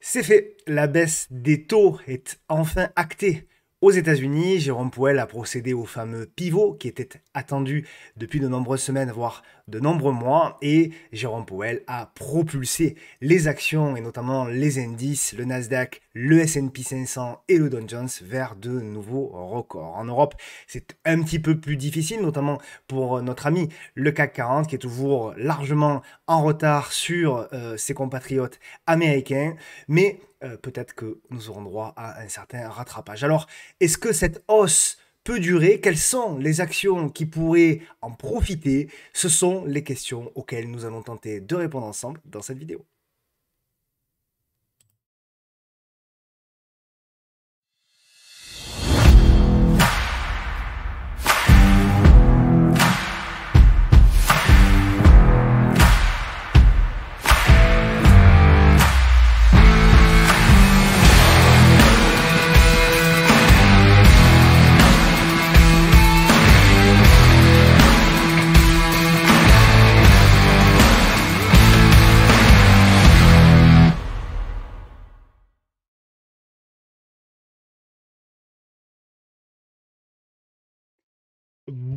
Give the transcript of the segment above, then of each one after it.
C'est fait, la baisse des taux est enfin actée. Aux États-Unis, Jérôme Powell a procédé au fameux pivot qui était attendu depuis de nombreuses semaines, voire de nombreux mois et Jérôme Powell a propulsé les actions et notamment les indices, le Nasdaq, le S&P 500 et le Dow Jones vers de nouveaux records. En Europe, c'est un petit peu plus difficile, notamment pour notre ami le CAC 40 qui est toujours largement en retard sur euh, ses compatriotes américains, mais euh, peut-être que nous aurons droit à un certain rattrapage. Alors, est-ce que cette hausse peut durer, quelles sont les actions qui pourraient en profiter, ce sont les questions auxquelles nous allons tenter de répondre ensemble dans cette vidéo.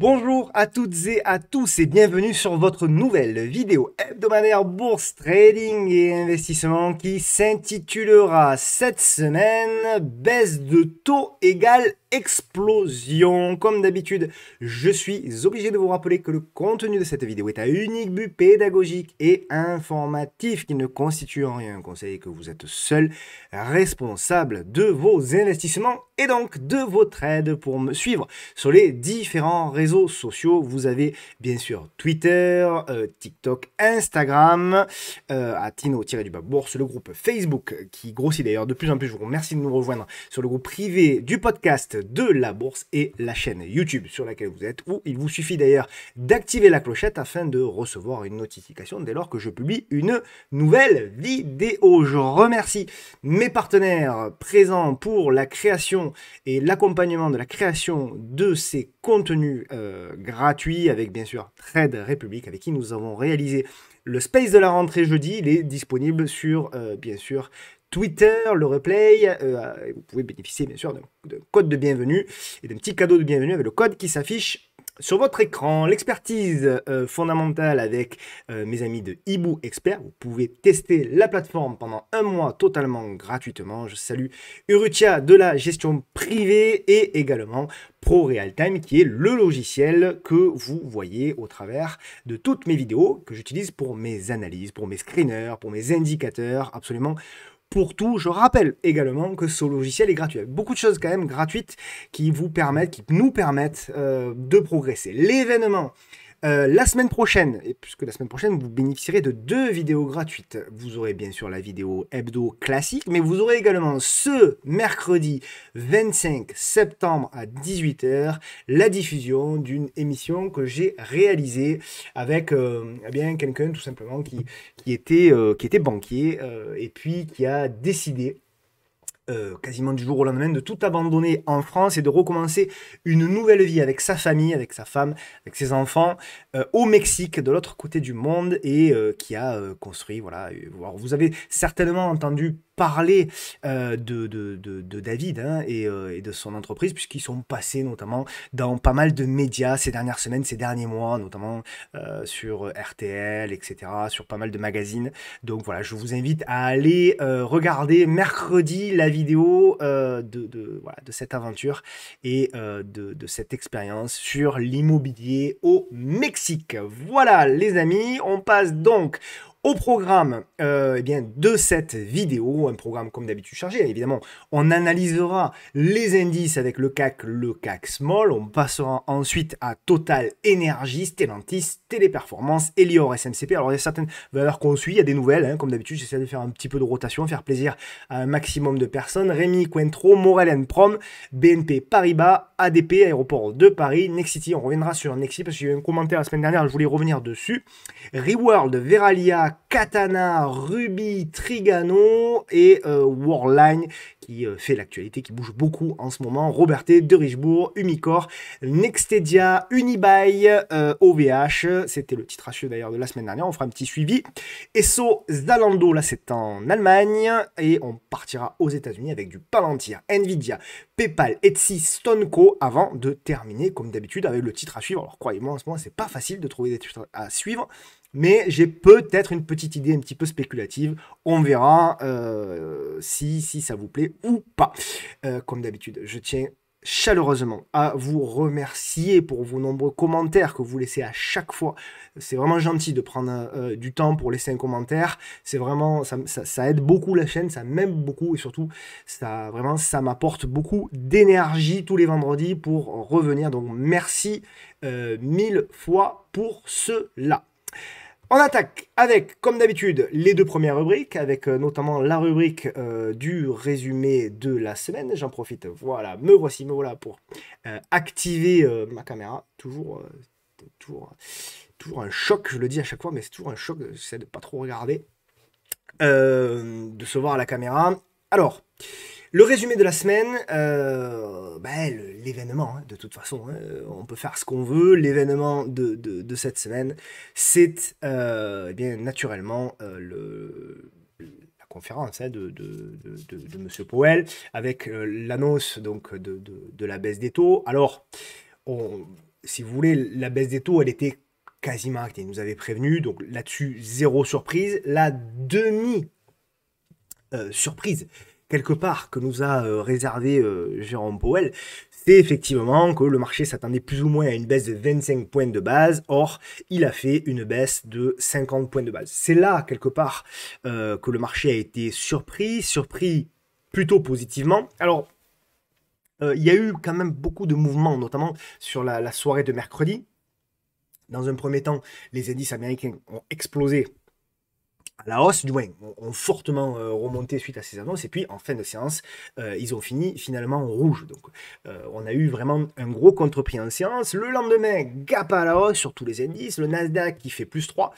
Bonjour à toutes et à tous et bienvenue sur votre nouvelle vidéo hebdomadaire bourse trading et investissement qui s'intitulera cette semaine baisse de taux égale explosion. Comme d'habitude, je suis obligé de vous rappeler que le contenu de cette vidéo est à unique but pédagogique et informatif qui ne constitue en rien un conseil et que vous êtes seul responsable de vos investissements et donc de votre aide pour me suivre sur les différents réseaux sociaux. Vous avez bien sûr Twitter, euh, TikTok, Instagram, Atino, euh, Atino-du-Bourse, le groupe Facebook qui grossit d'ailleurs de plus en plus. Je vous remercie de nous rejoindre sur le groupe privé du podcast de la bourse et la chaîne YouTube sur laquelle vous êtes, où il vous suffit d'ailleurs d'activer la clochette afin de recevoir une notification dès lors que je publie une nouvelle vidéo. Je remercie mes partenaires présents pour la création et l'accompagnement de la création de ces contenus euh, gratuits avec bien sûr Trade République avec qui nous avons réalisé le space de la rentrée jeudi. Il est disponible sur euh, bien sûr Twitter, le replay. Euh, euh, vous pouvez bénéficier bien sûr d'un code de bienvenue et d'un petit cadeau de bienvenue avec le code qui s'affiche sur votre écran. L'expertise euh, fondamentale avec mes amis de Hibou Expert. Vous pouvez tester la plateforme pendant un mois totalement gratuitement. Je salue Urutia de la gestion privée et également Pro Realtime qui est le logiciel que vous voyez au travers de toutes mes vidéos que j'utilise pour mes analyses, pour mes screeners, pour mes indicateurs absolument pour tout. Je rappelle également que ce logiciel est gratuit. Beaucoup de choses quand même gratuites qui vous permettent, qui nous permettent euh, de progresser. L'événement euh, la semaine prochaine, et puisque la semaine prochaine, vous bénéficierez de deux vidéos gratuites. Vous aurez bien sûr la vidéo hebdo classique, mais vous aurez également ce mercredi 25 septembre à 18h la diffusion d'une émission que j'ai réalisée avec euh, eh bien quelqu'un tout simplement qui, qui, était, euh, qui était banquier et puis qui a décidé euh, quasiment du jour au lendemain, de tout abandonner en France et de recommencer une nouvelle vie avec sa famille, avec sa femme, avec ses enfants, euh, au Mexique, de l'autre côté du monde, et euh, qui a construit, voilà, vous avez certainement entendu parler euh, de, David hein, euh, et, de son entreprise, puisqu'ils sont passés notamment dans pas mal de médias ces dernières semaines, ces derniers mois, notamment euh, sur RTL, etc., sur pas mal de magazines. Donc voilà, je vous invite à aller regarder mercredi la vidéo de, de, cette aventure et de, cette expérience sur l'immobilier au Mexique. Voilà les amis, on passe donc au programme euh, eh bien, de cette vidéo, un programme comme d'habitude chargé, évidemment, on analysera les indices avec le CAC, le CAC Small. On passera ensuite à Total Energy, Stellantis, Téléperformance, Elior, SMCP. Alors, il y a certaines valeurs qu'on suit, il y a des nouvelles, hein. comme d'habitude, j'essaie de faire un petit peu de rotation, faire plaisir à un maximum de personnes. Rémi Cointreau, Morel Prom, BNP Paribas, ADP, Aéroport de Paris, Nexity. On reviendra sur Nexity parce qu'il y a eu un commentaire la semaine dernière, je voulais revenir dessus. Reworld, Veralia, Katana, Ruby, Trigano et euh, Warline qui euh, fait l'actualité, qui bouge beaucoup en ce moment. Roberté, De Richbourg, Umicore, Nextedia, Unibail, OVH. Euh, C'était le titre à suivre d'ailleurs de la semaine dernière. On fera un petit suivi. Esso, Zalando, là c'est en Allemagne. Et on partira aux États-Unis avec du Palantir, Nvidia, PayPal, Etsy, Stoneco avant de terminer comme d'habitude avec le titre à suivre. Alors croyez-moi, en ce moment c'est pas facile de trouver des titres à suivre. Mais j'ai peut-être une petite idée un petit peu spéculative. On verra euh, si, ça vous plaît ou pas. Euh, comme d'habitude, je tiens chaleureusement à vous remercier pour vos nombreux commentaires que vous laissez à chaque fois. C'est vraiment gentil de prendre euh, du temps pour laisser un commentaire. C'est vraiment, ça, aide beaucoup la chaîne, ça m'aime beaucoup et surtout, ça vraiment, ça m'apporte beaucoup d'énergie tous les vendredis pour revenir. Donc merci mille fois pour cela. On attaque avec, comme d'habitude, les deux premières rubriques, avec euh, notamment la rubrique euh, du résumé de la semaine. J'en profite, voilà, me voici, me voilà pour euh, activer ma caméra. Toujours, toujours, toujours un choc, je le dis à chaque fois, mais c'est toujours un choc, j'essaie de pas trop regarder, de se voir à la caméra. Alors, le résumé de la semaine, euh, bah, l'événement, hein, de toute façon, hein, euh, on peut faire ce qu'on veut. L'événement de, cette semaine, c'est euh, eh bien naturellement la conférence hein, de, M. Monsieur Powell avec l'annonce donc de, la baisse des taux. Alors, si vous voulez, la baisse des taux, elle était quasiment actée. Il nous avait prévenu, donc là-dessus, zéro surprise. La demi surprise, quelque part que nous a euh, réservé euh, Jérôme Powell, c'est effectivement que le marché s'attendait plus ou moins à une baisse de 25 points de base. Or, il a fait une baisse de 50 points de base. C'est là, quelque part, euh, que le marché a été surpris, surpris plutôt positivement. Alors, il y a eu quand même beaucoup de mouvements, notamment sur la, la soirée de mercredi. Dans un premier temps, les indices américains ont explosé la hausse, du moins, ont fortement euh, remonté suite à ces annonces. Et puis, en fin de séance, euh, ils ont fini finalement en rouge. Donc, euh, on a eu vraiment un gros contre-prix en séance. Le lendemain, gap à la hausse sur tous les indices. Le Nasdaq qui fait plus 3.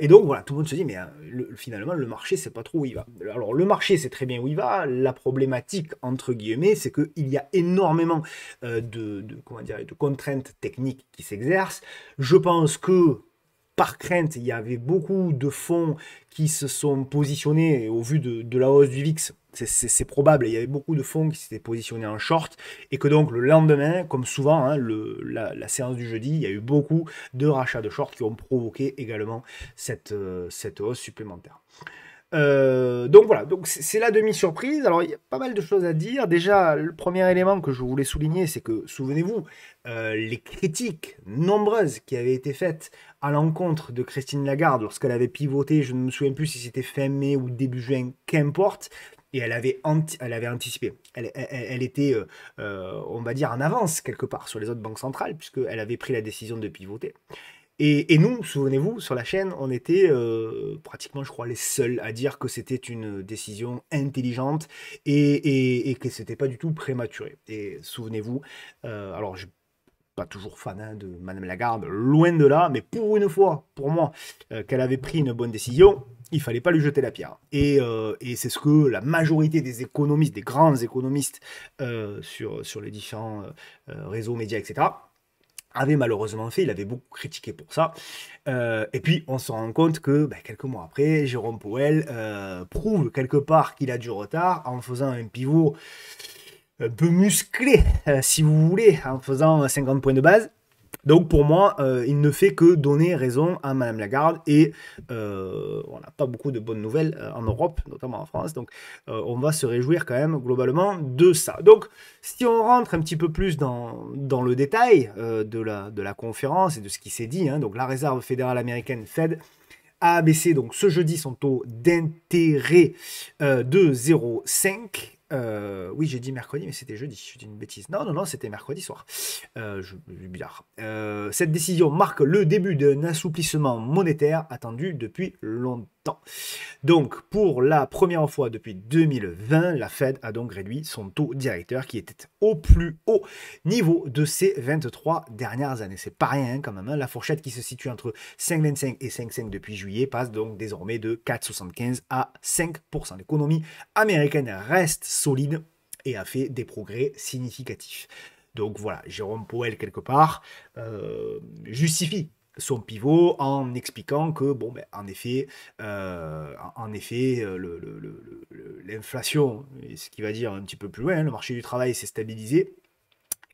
et donc, voilà, tout le monde se dit, mais hein, finalement, le marché, c'est pas trop où il va. Alors, le marché, c'est très bien où il va. La problématique, entre guillemets, c'est qu'il y a énormément comment dire, de contraintes techniques qui s'exercent. Je pense que par crainte, il y avait beaucoup de fonds qui se sont positionnés au vu de, la hausse du VIX. C'est probable, il y avait beaucoup de fonds qui s'étaient positionnés en short et que donc le lendemain, comme souvent, hein, la, séance du jeudi, il y a eu beaucoup de rachats de short qui ont provoqué également cette, euh, hausse supplémentaire. Euh, donc voilà, donc c'est la demi-surprise. Alors il y a pas mal de choses à dire. Déjà, le premier élément que je voulais souligner, c'est que souvenez-vous, euh, les critiques nombreuses qui avaient été faites à l'encontre de Christine Lagarde lorsqu'elle avait pivoté, je ne me souviens plus si c'était fin mai ou début juin, qu'importe, et elle avait, anticipé. Elle, était, euh, euh, on va dire, en avance quelque part sur les autres banques centrales, puisqu'elle avait pris la décision de pivoter. Et, nous, souvenez-vous, sur la chaîne, on était euh, pratiquement, je crois, les seuls à dire que c'était une décision intelligente et, et, et que c'était pas du tout prématuré. Et souvenez-vous, alors je pas toujours fan hein, de Madame Lagarde, loin de là, mais pour une fois, pour moi, euh, qu'elle avait pris une bonne décision, il fallait pas lui jeter la pierre. Et, euh, c'est ce que la majorité des économistes, des grands économistes euh, sur, les différents réseaux médias, etc., avaient malheureusement fait, il avait beaucoup critiqué pour ça. et puis on se rend compte que ben, quelques mois après, Jérôme Powell prouve quelque part qu'il a du retard en faisant un pivot peu musclé, euh, si vous voulez, en faisant 50 points de base. Donc pour moi, euh, il ne fait que donner raison à Madame Lagarde et euh, on n'a pas beaucoup de bonnes nouvelles en Europe, notamment en France. Donc on va se réjouir quand même globalement de ça. Donc si on rentre un petit peu plus dans, dans le détail de la, de, la, conférence et de ce qui s'est dit, hein, donc la Réserve fédérale américaine Fed a baissé donc ce jeudi son taux d'intérêt de 0,5 euh, oui, j'ai dit mercredi, mais c'était jeudi. Je dis une bêtise. Non, non, non, c'était mercredi soir. Euh, je, euh, cette décision marque le début d'un assouplissement monétaire attendu depuis longtemps. Donc, pour la première fois depuis 2020, la Fed a donc réduit son taux directeur qui était au plus haut niveau de ces 23 dernières années. C'est pas rien hein, quand même. Hein. La fourchette qui se situe entre 5,25 et 5,5 depuis juillet passe donc désormais de 4,75 à 5%. L'économie américaine reste solide et a fait des progrès significatifs. Donc voilà, Jérôme Powell, quelque part, euh, justifie son pivot en expliquant que, bon, ben, en effet, euh, en effet euh, l'inflation, le, ce qui va dire un petit peu plus loin, hein, le marché du travail s'est stabilisé,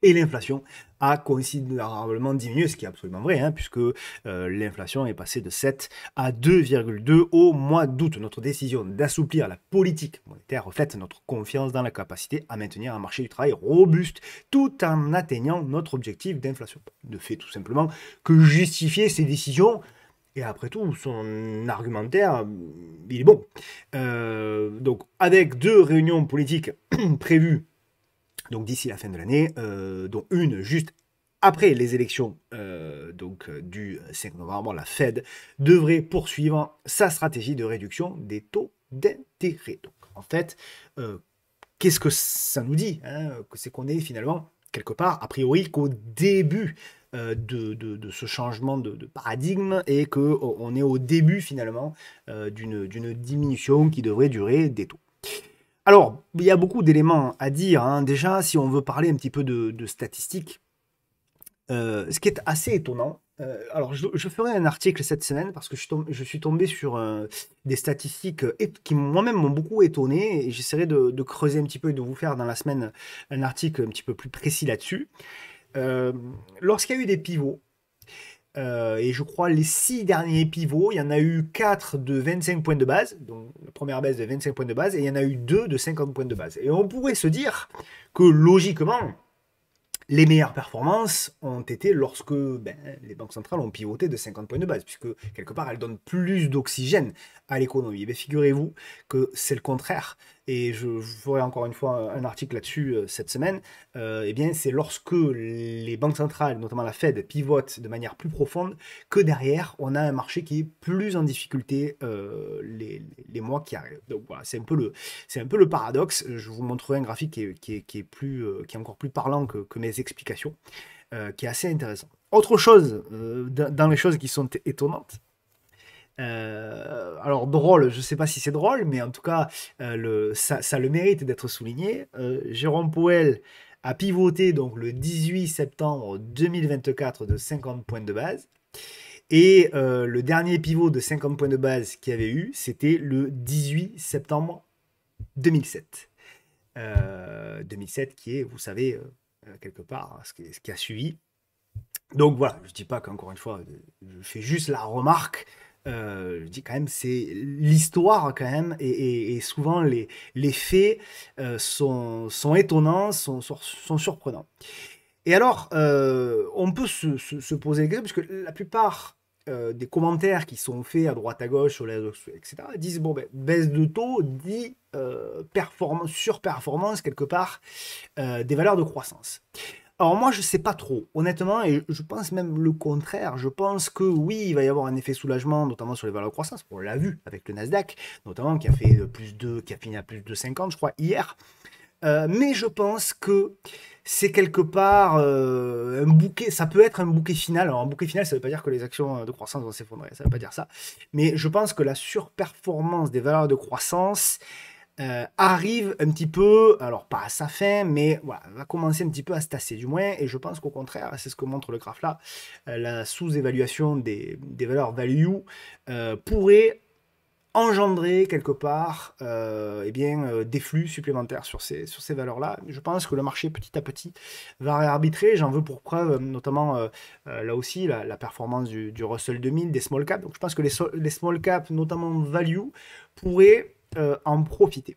et l'inflation a considérablement diminué, ce qui est absolument vrai, hein, puisque euh, l'inflation est passée de 7 à 2,2 au mois d'août. Notre décision d'assouplir la politique monétaire reflète notre confiance dans la capacité à maintenir un marché du travail robuste tout en atteignant notre objectif d'inflation. De fait, tout simplement, que justifier ces décisions et après tout, son argumentaire, il est bon. Euh, donc, avec deux réunions politiques prévues donc d'ici la fin de l'année, euh, dont une juste après les élections euh, donc, euh, du 5 novembre, la Fed devrait poursuivre sa stratégie de réduction des taux d'intérêt. Donc en fait, qu'est-ce que ça nous dit hein, C'est qu'on est finalement quelque part, a priori, qu'au début de, ce changement de, de paradigme et qu'on oh, est au début finalement d'une diminution qui devrait durer des taux. Alors, il y a beaucoup d'éléments à dire. Hein. Déjà, si on veut parler un petit peu de, statistiques, euh, ce qui est assez étonnant, euh, alors je, ferai un article cette semaine parce que je, suis tombé sur euh, des statistiques qui moi-même m'ont beaucoup étonné et j'essaierai de, de, creuser un petit peu et de vous faire dans la semaine un article un petit peu plus précis là-dessus. Lorsqu'il y a eu des pivots, euh, et je crois les six derniers pivots, il y en a eu 4 de 25 points de base, donc la première baisse de 25 points de base, et il y en a eu 2 de 50 points de base. Et on pourrait se dire que logiquement, les meilleures performances ont été lorsque ben, les banques centrales ont pivoté de 50 points de base, puisque quelque part elles donnent plus d'oxygène à l'économie. Mais figurez-vous que c'est le contraire et je, vous ferai encore une fois un, article là-dessus euh, cette semaine, euh, eh bien c'est lorsque les banques centrales, notamment la Fed, pivotent de manière plus profonde, que derrière, on a un marché qui est plus en difficulté euh, les, mois qui arrivent. Donc voilà, c'est un, peu le, un peu le paradoxe. Je vous montrerai un graphique qui est, plus, euh, qui est encore plus parlant que mes explications, qui est assez intéressant. Autre chose, dans les choses qui sont étonnantes, euh, alors drôle, je ne sais pas si c'est drôle, mais en tout cas, euh, ça, le mérite d'être souligné. Euh, Jérôme Powell a pivoté donc le 18 septembre 2024 de 50 points de base. Et le dernier pivot de 50 points de base qu'il avait eu, c'était le 18 septembre 2007. 2007 qui est, vous savez, quelque part, hein, ce qui, a suivi. Donc voilà, je ne dis pas qu'encore une fois, je fais juste la remarque euh, je dis quand même, c'est l'histoire quand même, et, souvent les, faits euh, sont, étonnants, sont, surprenants. Et alors, euh, on peut se, poser l'exemple, questions, puisque la plupart des commentaires qui sont faits à droite à gauche sur les etc., disent, bon, ben, baisse de taux dit surperformance quelque part des valeurs de croissance. Alors moi, je ne sais pas trop, honnêtement, et je pense même le contraire. Je pense que oui, il va y avoir un effet soulagement, notamment sur les valeurs de croissance. On l'a vu avec le Nasdaq, notamment, qui a fait euh, plus de, qui a fini à plus de 50, je crois, hier. Euh, mais je pense que c'est quelque part euh, un bouquet, ça peut être un bouquet final. Alors un bouquet final, ça ne veut pas dire que les actions de croissance vont s'effondrer, ça ne veut pas dire ça. Mais je pense que la surperformance des valeurs de croissance euh, arrive un petit peu, alors pas à sa fin, mais va commencer un petit peu à se tasser du moins, et je pense qu'au contraire, c'est ce que montre le graphe là, euh, la sous-évaluation des, valeurs value euh, pourrait engendrer quelque part eh bien, des flux supplémentaires sur ces, sur ces valeurs-là. Je pense que le marché petit à petit va réarbitrer. J'en veux pour preuve notamment là aussi la, performance du, du, Russell 2000, des small caps. Donc je pense que les, les small caps, notamment value, pourraient euh, en profiter.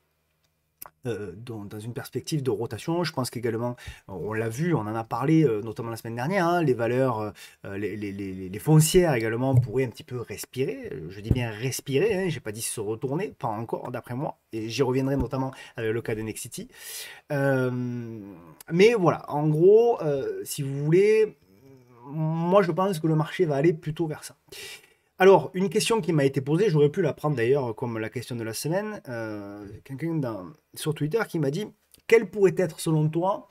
Euh, dans, une perspective de rotation. Je pense qu'également, on l'a vu, on en a parlé euh, notamment la semaine dernière, hein, les valeurs, les, foncières également pourraient un petit peu respirer. Je dis bien respirer, hein, je n'ai pas dit se retourner, pas encore d'après moi, et j'y reviendrai notamment avec le cas de Next City. mais voilà, en gros, si vous voulez, moi je pense que le marché va aller plutôt vers ça. Alors, une question qui m'a été posée, j'aurais pu la prendre d'ailleurs comme la question de la semaine, euh, quelqu'un sur Twitter qui m'a dit quels pourraient être selon toi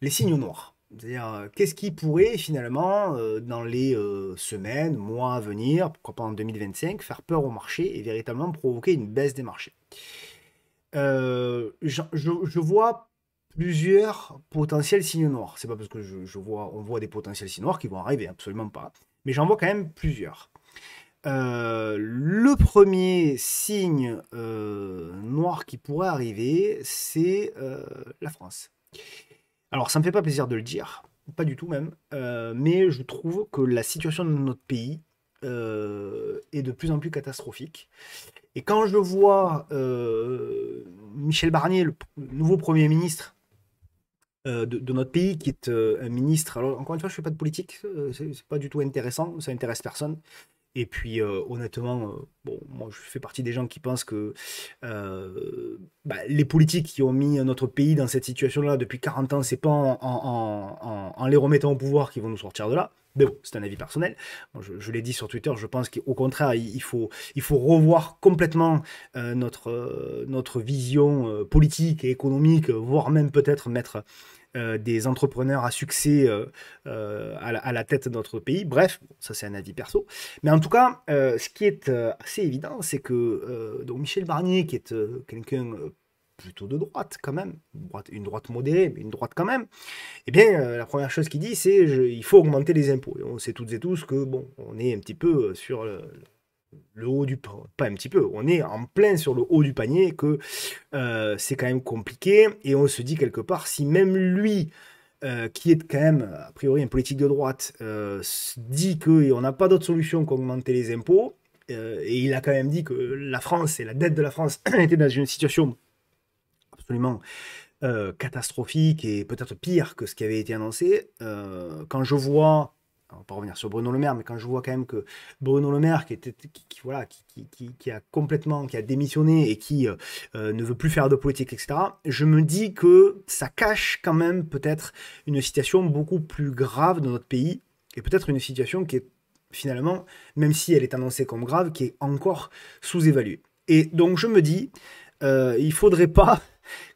les signaux noirs C'est-à-dire, euh, qu'est-ce qui pourrait finalement, euh, dans les semaines, mois à venir, pourquoi pas en 2025, faire peur au marché et véritablement provoquer une baisse des marchés je, vois plusieurs potentiels signaux noirs. C'est pas parce que je, vois, on voit des potentiels signaux noirs qui vont arriver, absolument pas. Mais j'en vois quand même plusieurs. Euh, le premier signe euh, noir qui pourrait arriver, c'est euh, la France. Alors, ça ne me fait pas plaisir de le dire, pas du tout même, mais je trouve que la situation de notre pays est de plus en plus catastrophique. Et quand je vois Michel Barnier, le, nouveau Premier ministre, de, notre pays, qui est un ministre. Alors, encore une fois, je ne fais pas de politique, c'est pas du tout intéressant, ça intéresse personne. Et puis, euh, honnêtement, euh, bon, moi, je fais partie des gens qui pensent que euh, bah, les politiques qui ont mis notre pays dans cette situation-là depuis 40 ans, c'est pas en, les remettant au pouvoir qu'ils vont nous sortir de là. Mais bon, c'est un avis personnel. je, l'ai dit sur Twitter, je pense qu'au contraire, il, faut, il faut revoir complètement notre, notre vision politique et économique, voire même peut-être mettre euh, des entrepreneurs à succès euh, euh, à, la, tête de notre pays. Bref, ça c'est un avis perso. Mais en tout cas, ce qui est assez évident, c'est que donc Michel Barnier, qui est quelqu'un plutôt de droite quand même, une droite, modérée, mais une droite quand même, eh bien, la première chose qu'il dit, c'est il faut augmenter les impôts. on sait toutes et tous que, bon, on est un petit peu sur le, le haut du pas un petit peu, on est en plein sur le haut du panier que euh, c'est quand même compliqué et on se dit quelque part si même lui euh, qui est quand même a priori un politique de droite euh, dit qu'on n'a pas d'autre solution qu'augmenter les impôts euh, et il a quand même dit que la France et la dette de la France étaient dans une situation absolument catastrophique et peut-être pire que ce qui avait été annoncé quand je vois on va pas revenir sur Bruno Le Maire, mais quand je vois quand même que Bruno Le Maire, qui, était, qui, voilà, qui, a complètement, qui a démissionné et qui euh, euh, ne veut plus faire de politique, etc., je me dis que ça cache quand même peut-être une situation beaucoup plus grave dans notre pays et peut-être une situation qui est finalement, même si elle est annoncée comme grave, qui est encore sous-évaluée. Et donc je me dis, euh, il faudrait pas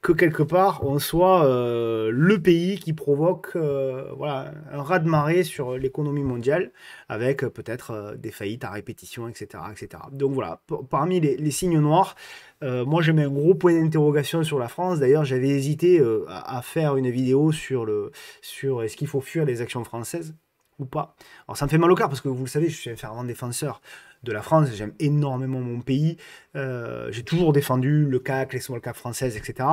que quelque part on soit euh, le pays qui provoque euh, voilà, un raz-de-marée sur l'économie mondiale avec euh, peut-être des faillites à répétition, etc. etc. Donc voilà, parmi les, signes noirs, moi j'ai mis un gros point d'interrogation sur la France. D'ailleurs, j'avais hésité à, à, faire une vidéo sur, le, sur est-ce qu'il faut fuir les actions françaises ou pas. Alors ça me fait mal au cœur parce que vous le savez, je suis un fervent défenseur de la France. J'aime énormément mon pays. Euh, j'ai toujours défendu le CAC, les small caps françaises, etc.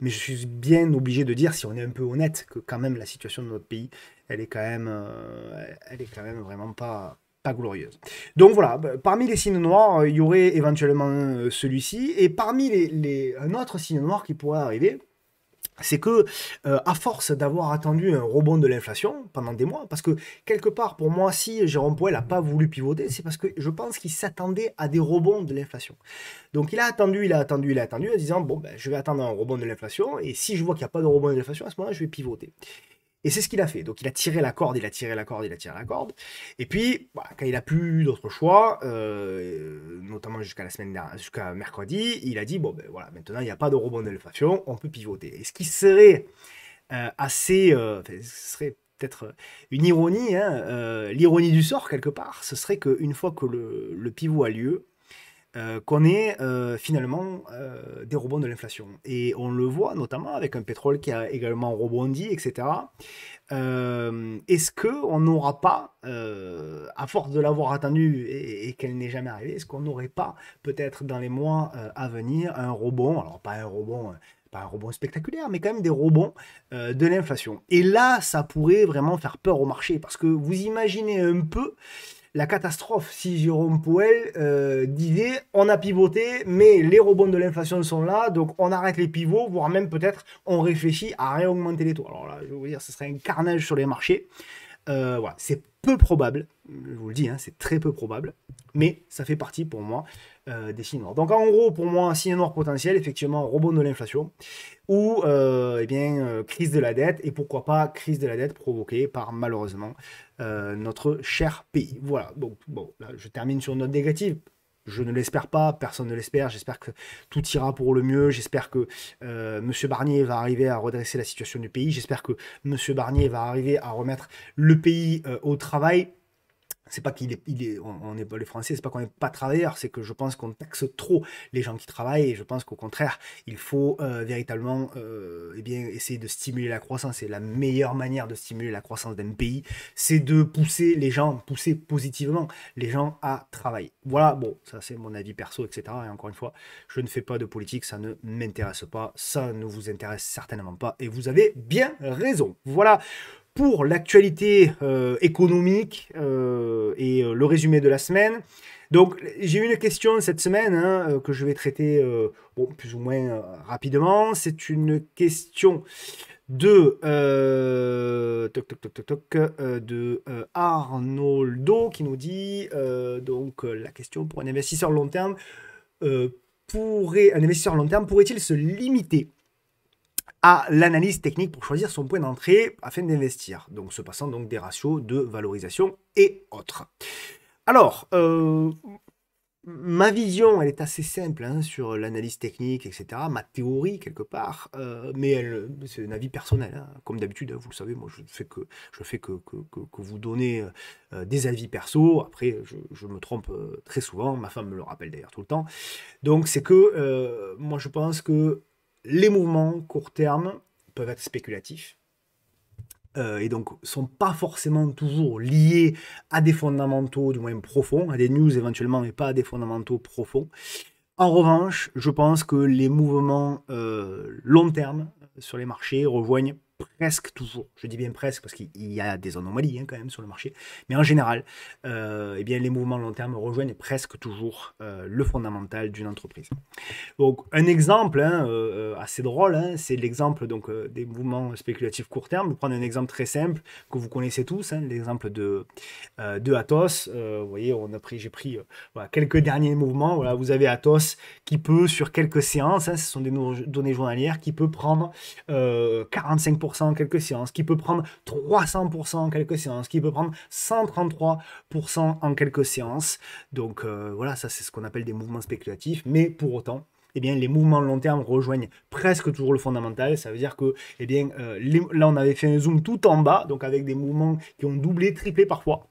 Mais je suis bien obligé de dire, si on est un peu honnête, que quand même la situation de notre pays, elle est quand même, euh, elle est quand même vraiment pas, pas glorieuse. Donc voilà, bah, parmi les signes noirs, euh, il y aurait éventuellement celui-ci. Et parmi les, les, un autre signe noir qui pourrait arriver, c'est que, euh, à force d'avoir attendu un rebond de l'inflation pendant des mois, parce que quelque part, pour moi, si Jérôme Powell n'a pas voulu pivoter, c'est parce que je pense qu'il s'attendait à des rebonds de l'inflation. Donc il a attendu, il a attendu, il a attendu, en disant, bon, ben, je vais attendre un rebond de l'inflation, et si je vois qu'il n'y a pas de rebond de l'inflation, à ce moment-là, je vais pivoter. Et c'est ce qu'il a fait. Donc il a tiré la corde, il a tiré la corde, il a tiré la corde. Et puis, bah, quand il a plus eu d'autres choix, euh, notamment jusqu'à la semaine dernière, jusqu'à mercredi, il a dit bon ben voilà, maintenant il n'y a pas de rebond d'élévation, on peut pivoter. Et ce qui serait euh, assez, euh, ce serait peut-être une ironie, hein, l'ironie du sort quelque part, ce serait qu'une fois que le pivot a lieu, euh, qu'on ait euh, finalement euh, des rebonds de l'inflation. Et on le voit notamment avec un pétrole qui a également rebondi, etc. est-ce qu'on n'aura pas, à force de l'avoir attendu et, qu'elle n'est jamais arrivée, est-ce qu'on n'aurait pas peut-être dans les mois à venir un rebond, alors pas un rebond pas un rebond spectaculaire, mais quand même des rebonds de l'inflation. Et là, ça pourrait vraiment faire peur au marché, parce que vous imaginez un peu la catastrophe si Jérôme Pouel euh, disait on a pivoté, mais les rebonds de l'inflation sont là, donc on arrête les pivots, voire même peut-être on réfléchit à réaugmenter les taux. Alors là, je vous dire, ce serait un carnage sur les marchés. Euh, c'est peu probable, je vous le dis, hein, c'est très peu probable, mais ça fait partie pour moi euh, des signes noirs. Donc en gros, pour moi, un signe noir potentiel, effectivement, rebond de l'inflation ou euh, eh bien, euh, crise de la dette et pourquoi pas crise de la dette provoquée par malheureusement euh, notre cher pays. Voilà, donc bon, là, je termine sur une note négative. Je ne l'espère pas, personne ne l'espère. J'espère que tout ira pour le mieux. J'espère que euh, M. Barnier va arriver à redresser la situation du pays. J'espère que M. Barnier va arriver à remettre le pays au travail c'est pas qu'il est, on n'est pas les Français, c'est pas qu'on n'est pas travailleurs, c'est que je pense qu'on taxe trop les gens qui travaillent et je pense qu'au contraire, il faut euh, véritablement euh, eh bien, essayer de stimuler la croissance. Et la meilleure manière de stimuler la croissance d'un pays, c'est de pousser les gens, pousser positivement les gens à travailler. Voilà, bon, ça c'est mon avis perso, etc. Et encore une fois, je ne fais pas de politique, ça ne m'intéresse pas, ça ne vous intéresse certainement pas et vous avez bien raison. Voilà pour l'actualité euh, économique euh, et euh, le résumé de la semaine. Donc j'ai eu une question cette semaine hein, que je vais traiter plus ou moins rapidement. C'est une question de, de Arnoldo qui nous dit donc la question pour un investisseur long terme pourrait un investisseur long terme pourrait-il se limiter à l'analyse technique pour choisir son point d'entrée afin d'investir, donc se passant donc des ratios de valorisation et autres. Alors, euh, ma vision, elle est assez simple hein, sur l'analyse technique, etc. Ma théorie, quelque part, euh, mais c'est un avis personnel. Hein. Comme d'habitude, hein, vous le savez, moi, je fais que, je fais que, que, vous donner euh, des avis perso. Après, je, me trompe très souvent. Ma femme me le rappelle d'ailleurs tout le temps. Donc, c'est que moi, je pense que les mouvements court terme peuvent être spéculatifs. Euh, et donc sont pas forcément toujours liés à des fondamentaux du moins profonds, à des news éventuellement, mais pas à des fondamentaux profonds. En revanche, je pense que les mouvements euh, long terme sur les marchés rejoignent presque toujours, je dis bien presque parce qu'il y a des anomalies hein, quand même sur le marché, mais en général, euh, eh bien, les mouvements long terme rejoignent presque toujours euh, le fondamental d'une entreprise. Donc un exemple hein, euh, assez drôle, hein, c'est l'exemple donc des mouvements spéculatifs court terme. Je vais prendre un exemple très simple que vous connaissez tous, l'exemple de, de Atos. vous voyez, j'ai pris quelques derniers mouvements. vous avez Atos qui peut sur quelques séances, ce sont des données journalières, qui peut prendre 45% en quelques séances, qui peut prendre 300% en quelques séances, qui peut prendre 133% en quelques séances. Donc euh, voilà, ça c'est ce qu'on appelle des mouvements spéculatifs, mais pour autant, eh bien, les mouvements long terme rejoignent presque toujours le fondamental. Ça veut dire que, eh bien, euh, là, on avait fait un zoom tout en bas, donc avec des mouvements qui ont doublé, triplé parfois.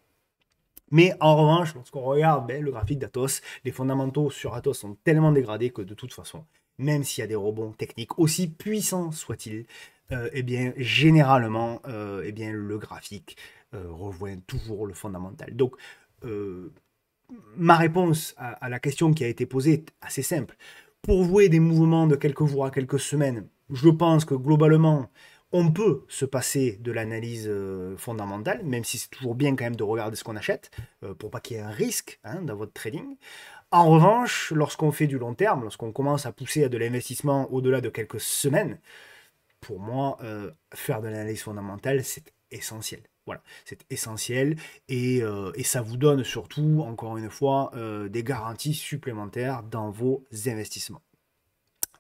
Mais en revanche, lorsqu'on regarde ben, le graphique d'Atos, les fondamentaux sur Atos sont tellement dégradés que de toute façon, même s'il y a des rebonds techniques, aussi puissants soient-ils, euh, eh bien, généralement, euh, eh bien, le graphique euh, revoit toujours le fondamental. Donc, ma réponse à, la question qui a été posée est assez simple. Pour vouer des mouvements de quelques jours à quelques semaines, je pense que globalement, on peut se passer de l'analyse fondamentale, même si c'est toujours bien quand même de regarder ce qu'on achète, pour pas qu'il y ait un risque hein, dans votre trading. En revanche, lorsqu'on fait du long terme, lorsqu'on commence à pousser à de l'investissement au-delà de quelques semaines, pour moi, euh, faire de l'analyse fondamentale, c'est essentiel. Voilà, c'est essentiel et, euh, ça vous donne surtout, encore une fois, euh, des garanties supplémentaires dans vos investissements.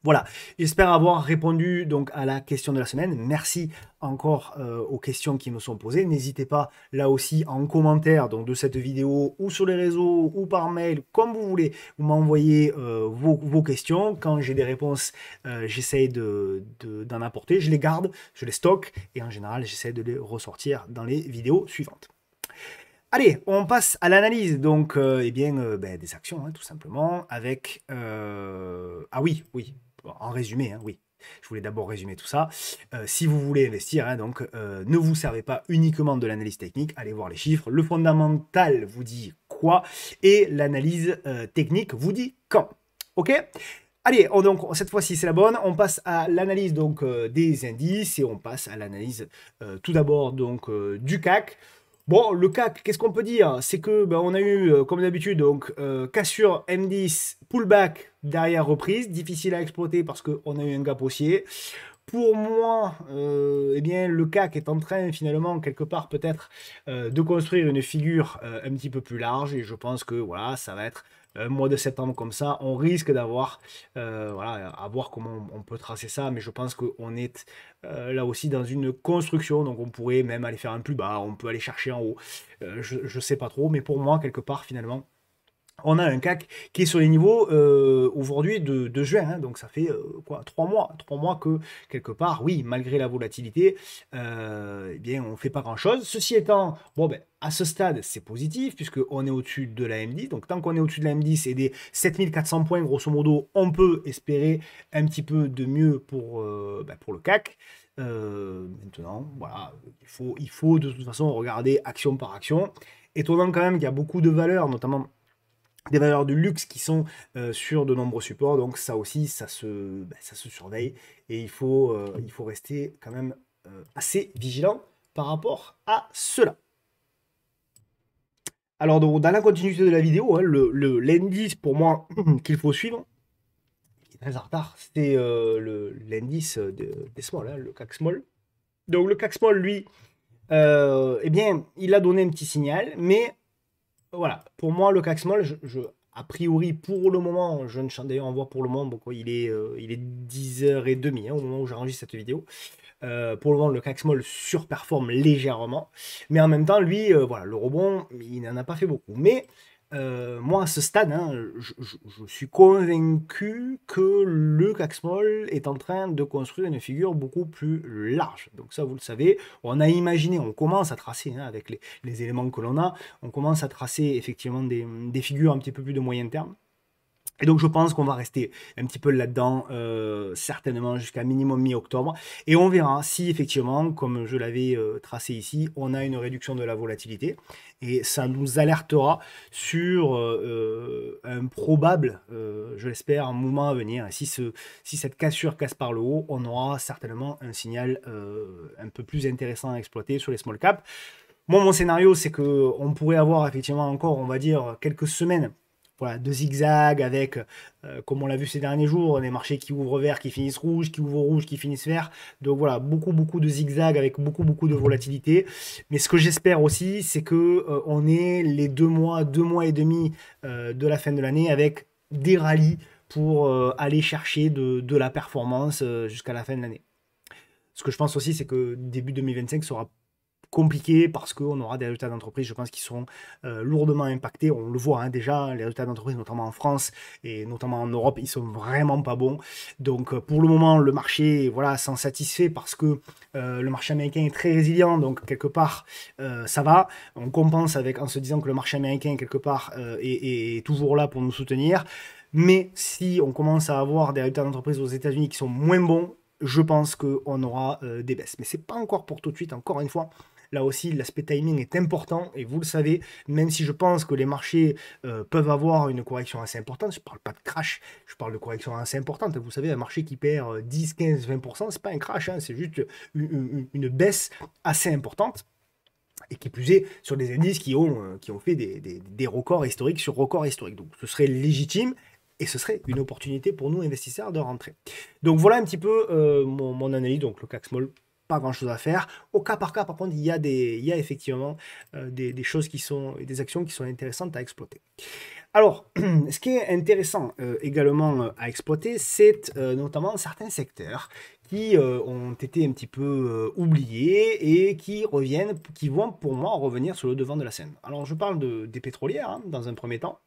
Voilà, j'espère avoir répondu donc à la question de la semaine. Merci encore euh, aux questions qui me sont posées. N'hésitez pas là aussi en commentaire donc, de cette vidéo ou sur les réseaux ou par mail, comme vous voulez, vous m'envoyez euh, vos, questions. Quand j'ai des réponses, euh, j'essaye d'en apporter. Je les garde, je les stocke et en général, j'essaie de les ressortir dans les vidéos suivantes. Allez, on passe à l'analyse donc et eh bien ben, des actions hein, tout simplement avec ah oui oui en résumé, hein, oui. Je voulais d'abord résumer tout ça. Euh, si vous voulez investir, hein, donc, euh, ne vous servez pas uniquement de l'analyse technique, allez voir les chiffres. Le fondamental vous dit quoi et l'analyse euh, technique vous dit quand. Ok Allez, donc cette fois-ci c'est la bonne. On passe à l'analyse donc des indices et on passe à l'analyse tout d'abord donc du CAC. Bon, le CAC, qu'est-ce qu'on peut dire C'est que ben, on a eu, euh, comme d'habitude, donc euh, cassure M10, pullback derrière reprise, difficile à exploiter parce qu'on a eu un gap haussier. Pour moi, euh, eh bien, le CAC est en train finalement quelque part peut-être de construire une figure un petit peu plus large et je pense que voilà, ça va être euh, mois de septembre comme ça, on risque d'avoir, euh, voilà, à voir comment on peut tracer ça, mais je pense qu'on est euh, là aussi dans une construction, donc on pourrait même aller faire un plus bas, on peut aller chercher en haut, je ne sais pas trop, mais pour moi, quelque part, finalement, on a un CAC qui est sur les niveaux euh, aujourd'hui de, juin, hein. donc ça fait euh, quoi trois mois, trois mois que quelque part, oui, malgré la volatilité, euh, eh bien on fait pas grand chose. Ceci étant, bon ben à ce stade c'est positif puisque on est au-dessus de la MD, donc tant qu'on est au-dessus de la MD, c'est des 7400 points grosso modo, on peut espérer un petit peu de mieux pour euh, ben, pour le CAC. maintenant, voilà, il faut, il faut de toute façon regarder action par action. Étonnant quand même qu'il y a beaucoup de valeurs, notamment des valeurs de luxe qui sont euh, sur de nombreux supports. Donc ça aussi, ça se, ben, ça se surveille et il faut, euh, il faut rester quand même euh, assez vigilant par rapport à cela. Alors dans la continuité de la vidéo, hein, l'indice le, pour moi qu'il faut suivre, qui est très en retard, l'indice de, des small, hein, le CAC small. Donc le CAC small, lui, eh bien, il a donné un petit signal, mais voilà, pour moi, le CAC Small, je, a priori, pour le moment, je ne d'ailleurs en pour le moment, il, est, euh, il est 10h30 hein, au moment où j'enregistre cette vidéo. Euh, pour le moment, le CAC Small surperforme légèrement, mais en même temps, lui, euh, voilà, le rebond, il n'en a pas fait beaucoup. Mais euh, moi, à ce stade, hein, je, suis convaincu que le Caxmol est en train de construire une figure beaucoup plus large. Donc ça, vous le savez, on a imaginé, on commence à tracer, hein, avec les, éléments que l'on a, on commence à tracer effectivement des, des figures un petit peu plus de moyen terme. Et donc je pense qu'on va rester un petit peu là-dedans, euh, certainement jusqu'à minimum mi-octobre. Et on verra si effectivement, comme je l'avais euh, tracé ici, on a une réduction de la volatilité. Et ça nous alertera sur euh, un probable, je l'espère, un mouvement à venir. si, ce, si cette cassure casse par le haut, on aura certainement un signal un peu plus intéressant à exploiter sur les small caps. Moi, mon scénario, c'est qu'on pourrait avoir effectivement encore, on va dire, quelques semaines voilà, de zigzags avec, euh, comme on l'a vu ces derniers jours, des marchés qui ouvrent vert, qui finissent rouge, qui ouvrent rouge, qui finissent vert. Donc voilà, beaucoup beaucoup de zigzags avec beaucoup beaucoup de volatilité. Mais ce que j'espère aussi, c'est que euh, on ait les deux mois, deux mois et demi euh, de la fin de l'année avec des rallyes pour aller chercher de, de la performance jusqu'à la fin de l'année. Ce que je pense aussi, c'est que début 2025 sera compliqué parce qu'on aura des résultats d'entreprise, je pense, qui seront euh, lourdement impactés. On le voit hein, déjà, les résultats d'entreprise, notamment en France et notamment en Europe, ils sont vraiment pas bons. Donc euh, pour le moment, le marché voilà, s'en satisfait parce que euh, le marché américain est très résilient, donc quelque part, ça va. On compense avec en se disant que le marché américain, quelque part, est, toujours là pour nous soutenir. Mais si on commence à avoir des résultats d'entreprise aux États-Unis qui sont moins bons, je pense qu'on aura des baisses. Mais c'est pas encore pour tout de suite, encore une fois. Là aussi, l'aspect timing est important et vous le savez, même si je pense que les marchés euh, peuvent avoir une correction assez importante, je ne parle pas de crash, je parle de correction assez importante. Vous savez, un marché qui perd 10, 15, 20%, c'est pas un crash, hein, c'est juste une, baisse assez importante et qui plus est sur des indices qui ont, euh, fait des, records historiques sur records historiques. Donc ce serait légitime et ce serait une opportunité pour nous investisseurs de rentrer. Donc voilà un petit peu euh, mon, mon, analyse, donc le CAC Small pas grand chose à faire. Au cas par cas, par contre, il y a, des, il y effectivement euh, des, choses qui sont, des actions qui sont intéressantes à exploiter. Alors, ce qui est intéressant euh, également euh, à exploiter, c'est notamment certains secteurs qui ont été un petit peu oubliés et qui reviennent, qui vont pour moi revenir sur le devant de la scène. Alors, je parle de, des pétrolières hein, dans un premier temps.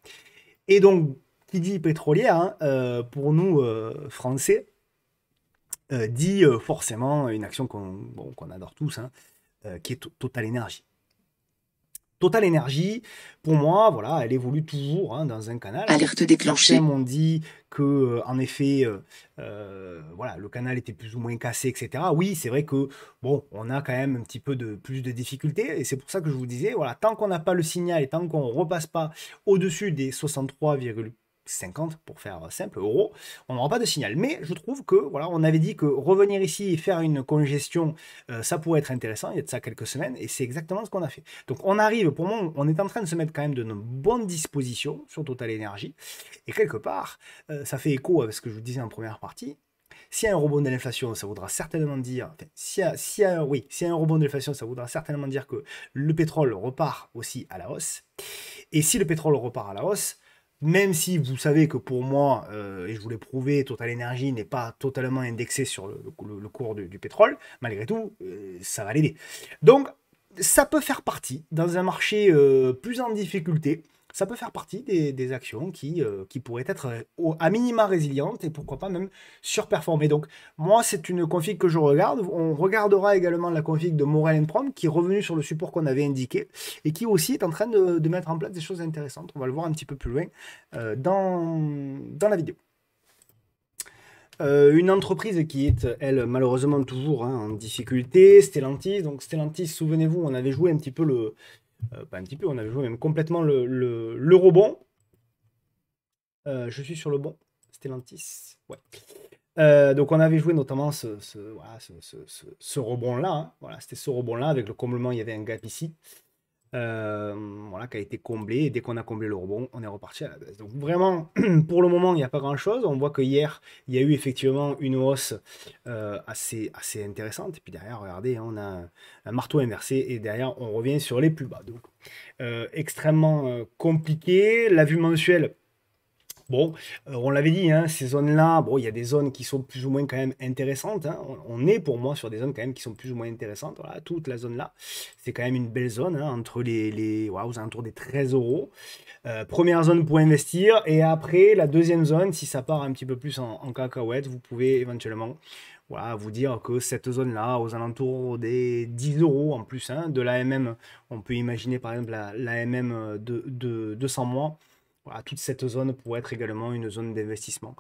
Et donc, qui dit pétrolière, hein, pour nous Français, euh, dit euh, forcément une action qu'on adore tous, hein, euh, qui est Total Energy. Total Energy, pour moi, voilà, elle évolue toujours hein, dans un canal. Alerte déclenchée. Certains m'ont dit que, en effet, voilà, le canal était plus ou moins cassé, etc. Oui, c'est vrai que bon, on a quand même un petit peu de plus de difficultés, et c'est pour ça que je vous disais, voilà, tant qu'on n'a pas le signal et tant qu'on repasse pas au-dessus des 63, 50 pour faire simple euros, on n'aura pas de signal. Mais je trouve que voilà, on avait dit que revenir ici et faire une congestion, euh, ça pourrait être intéressant. Il y a de ça quelques semaines et c'est exactement ce qu'on a fait. Donc on arrive, pour moi, on est en train de se mettre quand même de nos bonnes dispositions sur Total Energy et quelque part, euh, ça fait écho à ce que je vous disais en première partie. S'il y a un rebond de l'inflation, ça voudra certainement dire, enfin, si si oui, si y a un rebond de l'inflation, ça voudra certainement dire que le pétrole repart aussi à la hausse. Et si le pétrole repart à la hausse, même si vous savez que pour moi, euh, et je vous l'ai prouvé, Total Energy n'est pas totalement indexé sur le, cours du, pétrole, malgré tout, euh, ça va l'aider. Donc, ça peut faire partie dans un marché euh, plus en difficulté, ça peut faire partie des, actions qui, euh, qui pourraient être euh, à minima résilientes et pourquoi pas même surperformer. Donc moi, c'est une config que je regarde. On regardera également la config de Morel Prom qui est revenue sur le support qu'on avait indiqué et qui aussi est en train de, mettre en place des choses intéressantes. On va le voir un petit peu plus loin euh, dans, la vidéo. une entreprise qui est, elle, malheureusement toujours hein, en difficulté, Stellantis. Donc Stellantis, souvenez-vous, on avait joué un petit peu le, euh, pas un petit peu, on avait joué même complètement le, rebond. Euh, je suis sur le bon. Stellantis. Ouais. Euh, donc on avait joué notamment ce, rebond-là. Hein. Voilà, c'était ce rebond-là. Avec le comblement, il y avait un gap ici. Euh, voilà, qui a été comblé. Et dès qu'on a comblé le rebond, on est reparti à la baisse. Donc vraiment, pour le moment, il n'y a pas grand-chose. On voit que hier, il y a eu effectivement une hausse euh, assez, assez intéressante. Et puis derrière, regardez, hein, on a un, marteau inversé et derrière, on revient sur les plus bas. Donc euh, extrêmement compliqué. La vue mensuelle Bon, euh, on l'avait dit, hein, ces zones-là, il y a des zones qui sont plus ou moins quand même intéressantes. Hein. On, est pour moi sur des zones quand même qui sont plus ou moins intéressantes. Voilà, toute la zone-là, c'est quand même une belle zone, hein, entre les, aux alentours des 13 euros. Euh, première zone pour investir, et après la deuxième zone, si ça part un petit peu plus en, en cacahuète, vous pouvez éventuellement vous dire que cette zone-là, aux alentours des 10 euros en plus de l'AMM, on peut imaginer par exemple l'AMM de, de 200 mois voilà, toute cette zone pourrait être également une zone d'investissement.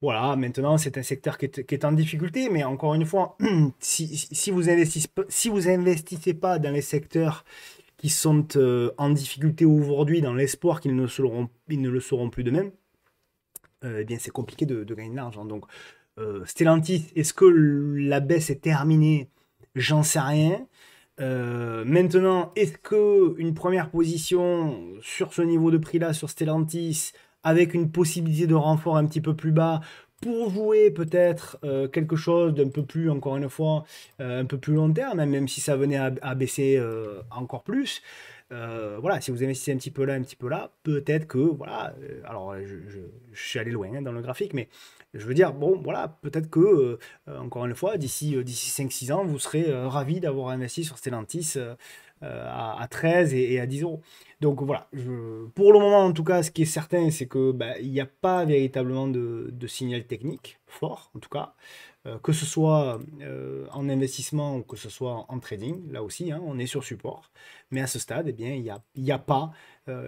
Voilà, maintenant c'est un secteur qui est, qui est, en difficulté, mais encore une fois, si, si vous investissez, si vous investissez pas dans les secteurs qui sont euh, en difficulté aujourd'hui, dans l'espoir qu'ils ne, seront, ils ne le seront plus demain, même euh, eh bien c'est compliqué de, de, gagner de l'argent. Donc, euh, Stellantis, est-ce que la baisse est terminée J'en sais rien. Euh, maintenant, est-ce que une première position sur ce niveau de prix-là, sur Stellantis, avec une possibilité de renfort un petit peu plus bas, pour jouer peut-être euh, quelque chose d'un peu plus, encore une fois, euh, un peu plus long terme, hein, même si ça venait à, baisser encore plus, voilà, si vous investissez un petit peu là, un petit peu là, peut-être que, voilà, alors je, suis allé loin hein, dans le graphique, mais je veux dire, bon, voilà, peut-être que, euh, euh, encore une fois, d'ici euh, d'ici 5-6 ans, vous serez ravi d'avoir investi sur Stellantis à, à, 13 et, à 10 euros. Donc voilà, pour le moment, en tout cas, ce qui est certain, c'est qu'il bah, n'y a pas véritablement de, signal technique fort, en tout cas, que ce soit en investissement ou que ce soit en trading. Là aussi, hein, on est sur support. Mais à ce stade, eh bien, il n'y a, pas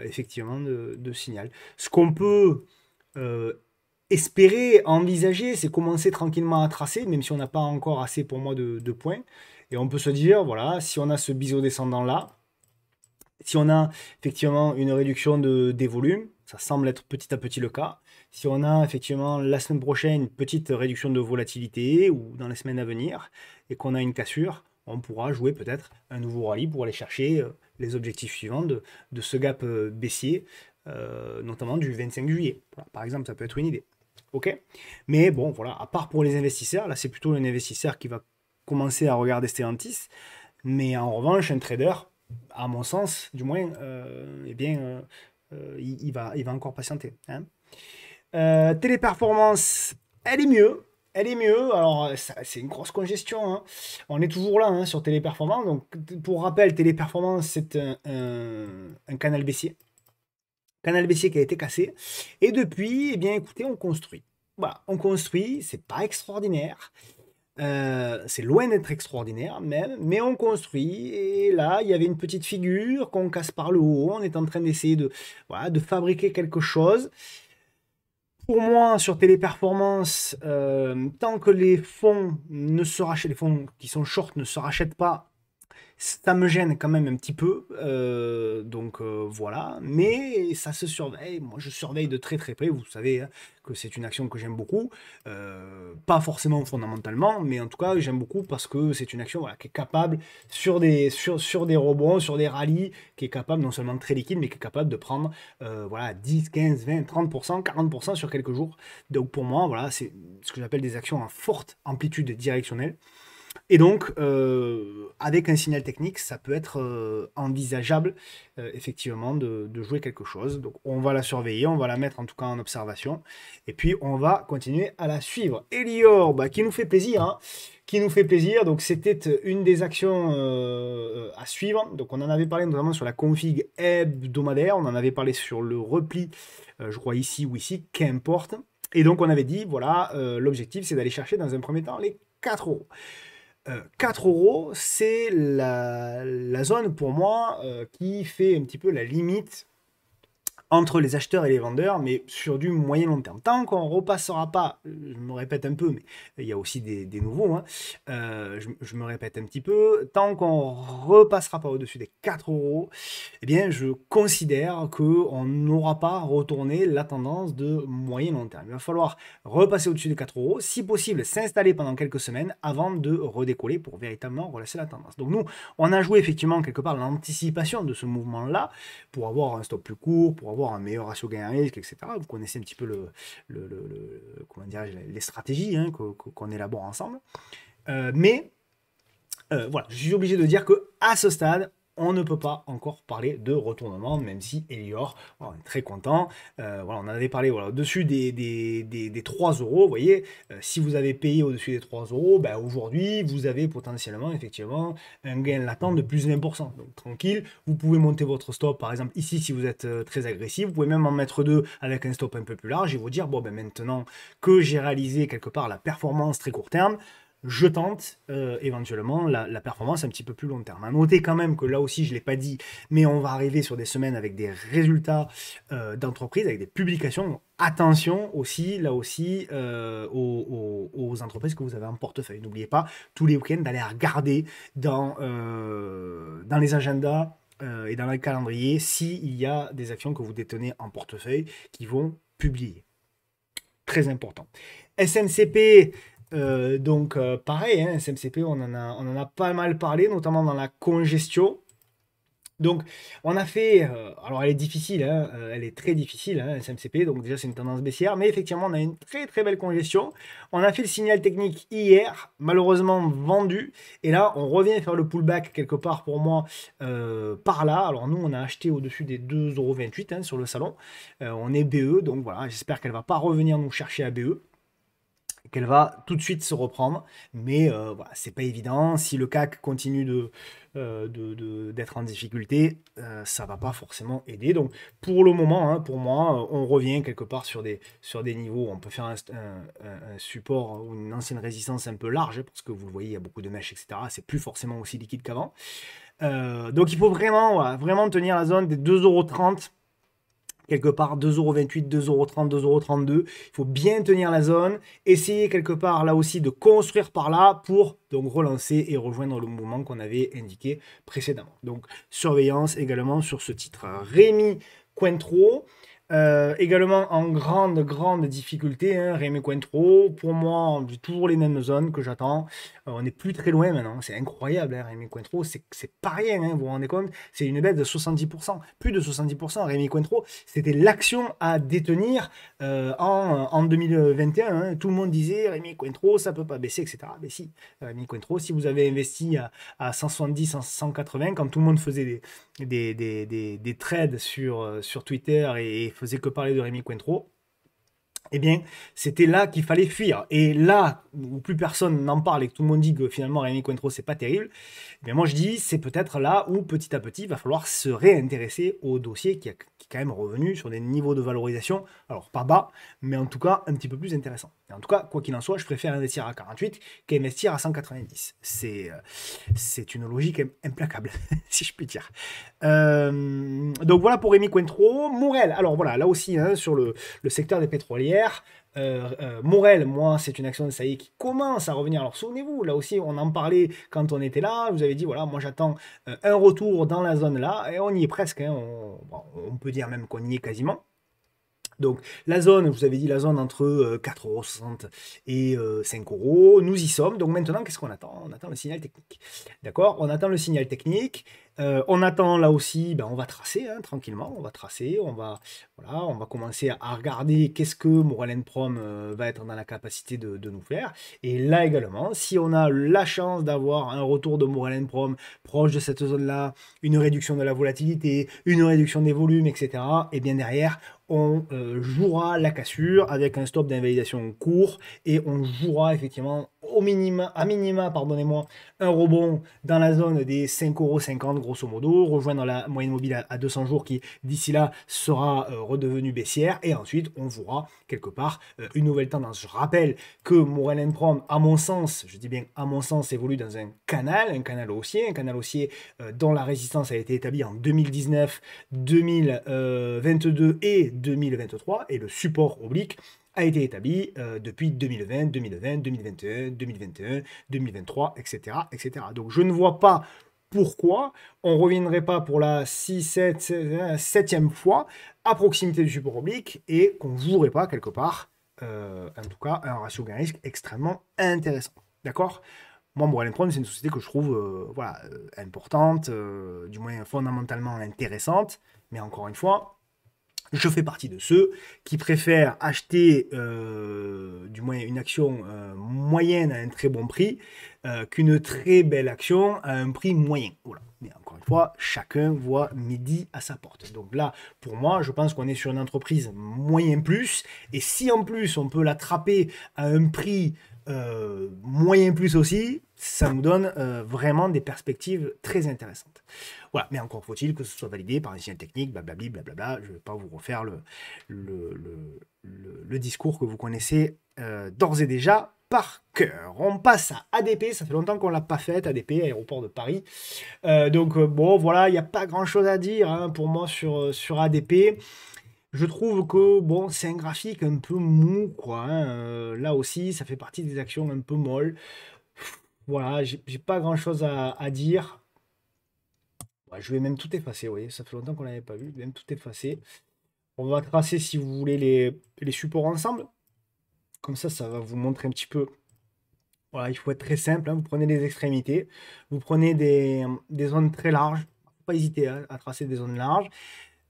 effectivement de, signal. Ce qu'on peut... Euh, espérer, envisager, c'est commencer tranquillement à tracer, même si on n'a pas encore assez pour moi de, points. Et on peut se dire, voilà, si on a ce biseau descendant là, si on a effectivement une réduction de, des volumes, ça semble être petit à petit le cas. Si on a effectivement la semaine prochaine une petite réduction de volatilité ou dans les semaines à venir et qu'on a une cassure, on pourra jouer peut-être un nouveau rallye pour aller chercher euh, les objectifs suivants de, ce gap euh, baissier, euh, notamment du 25 juillet. par exemple, ça peut être une idée. Mais bon, voilà, à part pour les investisseurs, là c'est plutôt un investisseur qui va commencer à regarder Stellantis, mais en revanche, un trader, à mon sens, du moins, euh, eh bien, euh, euh, il, va, il va encore patienter. Hein. téléperformance, elle est mieux. Elle est mieux. Alors, c'est une grosse congestion. Hein. On est toujours là hein, sur Téléperformance. Donc, pour rappel, Téléperformance, c'est un, canal baissier canal baissier qui a été cassé. Et depuis, eh bien, écoutez, on construit. Voilà, bah, on construit, c'est pas extraordinaire. Euh, c'est loin d'être extraordinaire même, mais on construit. Et là, il y avait une petite figure qu'on casse par le haut. On est en train d'essayer de, de fabriquer quelque chose. Pour moi, sur Téléperformance, euh, tant que les fonds ne se rachètent, les fonds qui sont short ne se rachètent pas, ça me gêne quand même un petit peu, euh, donc euh, voilà, mais ça se surveille. Moi, je surveille de très très près, vous savez hein, que c'est une action que j'aime beaucoup, euh, pas forcément fondamentalement, mais en tout cas, j'aime beaucoup parce que c'est une action qui est capable, sur des, sur, sur des rebonds, sur des rallyes, qui est capable non seulement de très liquide, mais qui est capable de prendre voilà, 10, 15, 20, 30%, 40% sur quelques jours. Donc pour moi, voilà, c'est ce que j'appelle des actions à forte amplitude directionnelle. Et donc, euh, avec un signal technique, ça peut être euh, envisageable, euh, effectivement, de, jouer quelque chose. Donc, on va la surveiller, on va la mettre en tout cas en observation, et puis on va continuer à la suivre. Elior, bah, qui nous fait plaisir, hein. qui nous fait plaisir. Donc, c'était une des actions à suivre. Donc, on en avait parlé notamment sur la config hebdomadaire, on en avait parlé sur le repli, je crois ici ou ici, qu'importe. Et donc, on avait dit, voilà, l'objectif, c'est d'aller chercher dans un premier temps les 4 euros. 4 euh, euros, c'est la, zone pour moi euh, qui fait un petit peu la limite entre les acheteurs et les vendeurs, mais sur du moyen long terme. Tant qu'on repassera pas, je me répète un peu, mais il y a aussi des, nouveaux, hein, euh, je, me répète un petit peu, tant qu'on repassera pas au-dessus des 4 euros, eh bien je considère qu'on n'aura pas retourné la tendance de moyen long terme. Il va falloir repasser au-dessus des 4 euros, si possible s'installer pendant quelques semaines avant de redécoller pour véritablement relâcher la tendance. Donc nous, on a joué effectivement quelque part l'anticipation de ce mouvement-là pour avoir un stop plus court, pour avoir avoir un meilleur ratio gain-risque, etc. Vous connaissez un petit peu le, le, le, les stratégies hein, qu'on élabore ensemble. Euh, mais euh, voilà, je suis obligé de dire que à ce stade, on ne peut pas encore parler de retournement, même si Elior, est très content. Euh, voilà, on en avait parlé voilà, au-dessus des, des, 3 euros. Vous voyez, euh, si vous avez payé au-dessus des 3 euros, ben aujourd'hui, vous avez potentiellement, effectivement, un gain latent de plus de 20%. Donc tranquille, vous pouvez monter votre stop, par exemple, ici, si vous êtes euh, très agressif, vous pouvez même en mettre deux avec un stop un peu plus large et vous dire, bon, ben maintenant que j'ai réalisé quelque part la performance très court terme, je tente euh, éventuellement la, performance un petit peu plus long terme. À noter quand même que là aussi, je ne l'ai pas dit, mais on va arriver sur des semaines avec des résultats euh, d'entreprise, avec des publications. Attention aussi, là aussi, euh, aux, entreprises que vous avez en portefeuille. N'oubliez pas, tous les week-ends, d'aller regarder dans, euh, dans les agendas et dans le calendrier s'il y a des actions que vous détenez en portefeuille qui vont publier. Très important. SNCP, euh, donc euh, pareil, hein, SMCP, on en, a, on en a pas mal parlé, notamment dans la congestion. Donc on a fait, euh, alors elle est difficile, hein, elle est très difficile, hein, SMCP, donc déjà c'est une tendance baissière, mais effectivement on a une très très belle congestion. On a fait le signal technique hier, malheureusement vendu, et là on revient faire le pullback quelque part pour moi par là. Alors nous on a acheté au-dessus des 2,28€ sur le salon, on est BE, donc voilà, j'espère qu'elle va pas revenir nous chercher à BE qu'elle va tout de suite se reprendre. Mais euh, c'est pas évident. Si le CAC continue euh, de, d'être en difficulté, euh, ça va pas forcément aider. Donc pour le moment, hein, pour moi, on revient quelque part sur des, sur des niveaux. on peut faire un, support ou une ancienne résistance un peu large, parce que vous le voyez, il y a beaucoup de mèches, etc. C'est plus forcément aussi liquide qu'avant. donc il faut vraiment, vraiment tenir la zone des 2,30€ quelque part 2,28€, 2,30€, 2,32€. Il faut bien tenir la zone, essayer quelque part là aussi de construire par là pour donc relancer et rejoindre le mouvement qu'on avait indiqué précédemment. Donc surveillance également sur ce titre. Rémi Cointreau, euh, également en grande, grande difficulté, hein, Rémi Cointreau. Pour moi, on toujours les mêmes zones que j'attends. Euh, on n'est plus très loin maintenant. C'est incroyable, hein, Rémi Cointreau. C'est pas rien, hein, vous vous rendez compte C'est une baisse de 70%. Plus de 70%. Rémi Cointreau, c'était l'action à détenir euh, en, 2021. Hein. Tout le monde disait Rémi Cointreau, ça peut pas baisser, etc. Mais si, Rémi Cointreau, si vous avez investi à, à 170, 180, quand tout le monde faisait des, des, des, des, des trades sur, sur Twitter et faisait que parler de Rémi Cointreau, eh bien, c'était là qu'il fallait fuir. Et là où plus personne n'en parle et que tout le monde dit que finalement Rémi Cointreau, c'est pas terrible, eh bien moi je dis, c'est peut-être là où petit à petit, il va falloir se réintéresser au dossier qui, a, qui est quand même revenu sur des niveaux de valorisation, alors pas bas, mais en tout cas un petit peu plus intéressant en tout cas, quoi qu'il en soit, je préfère investir à 48 qu'investir à 190. C'est, euh, c'est une logique implacable, si je puis dire. Euh, donc voilà pour Rémi Cointreau. Morel, alors voilà, là aussi, hein, sur le, secteur des pétrolières. Euh, Morel, moi, c'est une action de est, qui commence à revenir. Alors souvenez-vous, là aussi, on en parlait quand on était là. vous avez dit, voilà, moi j'attends un retour dans la zone là, et on y est presque. Hein. on peut dire même qu'on y est quasiment. Donc la zone, vous avez dit la zone entre 4,60 euh, 4,60€ et 5 euh, euros, nous y sommes. Donc maintenant, qu'est-ce qu'on attend On attend le signal technique. D'accord On attend le signal technique on euh, attend là aussi, ben, on va tracer hein, tranquillement, on va tracer, on va, voilà, on va commencer à regarder qu'est-ce que Moralen Prom euh, va être dans la capacité de, nous faire. Et là également, si on a la chance d'avoir un retour de Moralen Prom proche de cette zone-là, une réduction de la volatilité, une réduction des volumes, etc., et eh bien derrière, on euh, jouera la cassure avec un stop d'invalidation court et on jouera effectivement au minima, à minima, pardonnez-moi, un rebond dans la zone des 5,50€ grosso modo, rejoindre la moyenne mobile à 200 jours qui d'ici là sera euh, redevenue baissière et ensuite on verra quelque part euh, une nouvelle tendance. Je rappelle que Morel Prom, à mon sens, je dis bien à mon sens, évolue dans un canal, un canal haussier, un canal haussier euh, dont la résistance a été établie en 2019, 2022 et 2023 et le support oblique a été établi euh, depuis 2020, 2020, 2021, 2021, 2023, etc., etc. Donc je ne vois pas pourquoi on ne reviendrait pas pour la 6, 7, 7e fois à proximité du support oblique et qu'on ne jouerait pas quelque part, euh, en tout cas, un ratio gain-risque extrêmement intéressant. D'accord moi, Morellenpron, c'est une société que je trouve euh, voilà, importante, du moins fondamentalement intéressante, mais encore une fois, je fais partie de ceux qui préfèrent acheter euh, du moins une action euh, moyenne à un très bon prix euh, qu'une très belle action à un prix moyen. Mais encore une fois, chacun voit midi à sa porte. Donc là, pour moi, je pense qu'on est sur une entreprise moyen plus. Et si en plus on peut l'attraper à un prix moyen plus aussi, ça nous donne vraiment des perspectives très intéressantes. Mais encore faut-il que ce soit validé par un signal technique, blablabla. Je ne vais pas vous refaire le, discours que vous connaissez euh, d'ores et déjà par cœur. On passe à ADP, ça fait longtemps qu'on ne l'a pas fait, ADP, aéroport de Paris. Euh, donc euh, bon, voilà, il n'y a pas grand-chose à dire hein, pour moi sur, ADP. Je trouve que bon, c'est un graphique un peu mou, quoi. Hein. là aussi, ça fait partie des actions un peu molles. voilà, j'ai pas grand-chose à, dire je vais même tout effacer, vous ça fait longtemps qu'on l'avait pas vu, je vais même tout effacer. On va tracer, si vous voulez, les, supports ensemble. Comme ça, ça va vous montrer un petit peu voilà, il faut être très simple. Hein. Vous prenez les extrémités, vous prenez des, zones très larges. pas hésiter hein, à tracer des zones larges.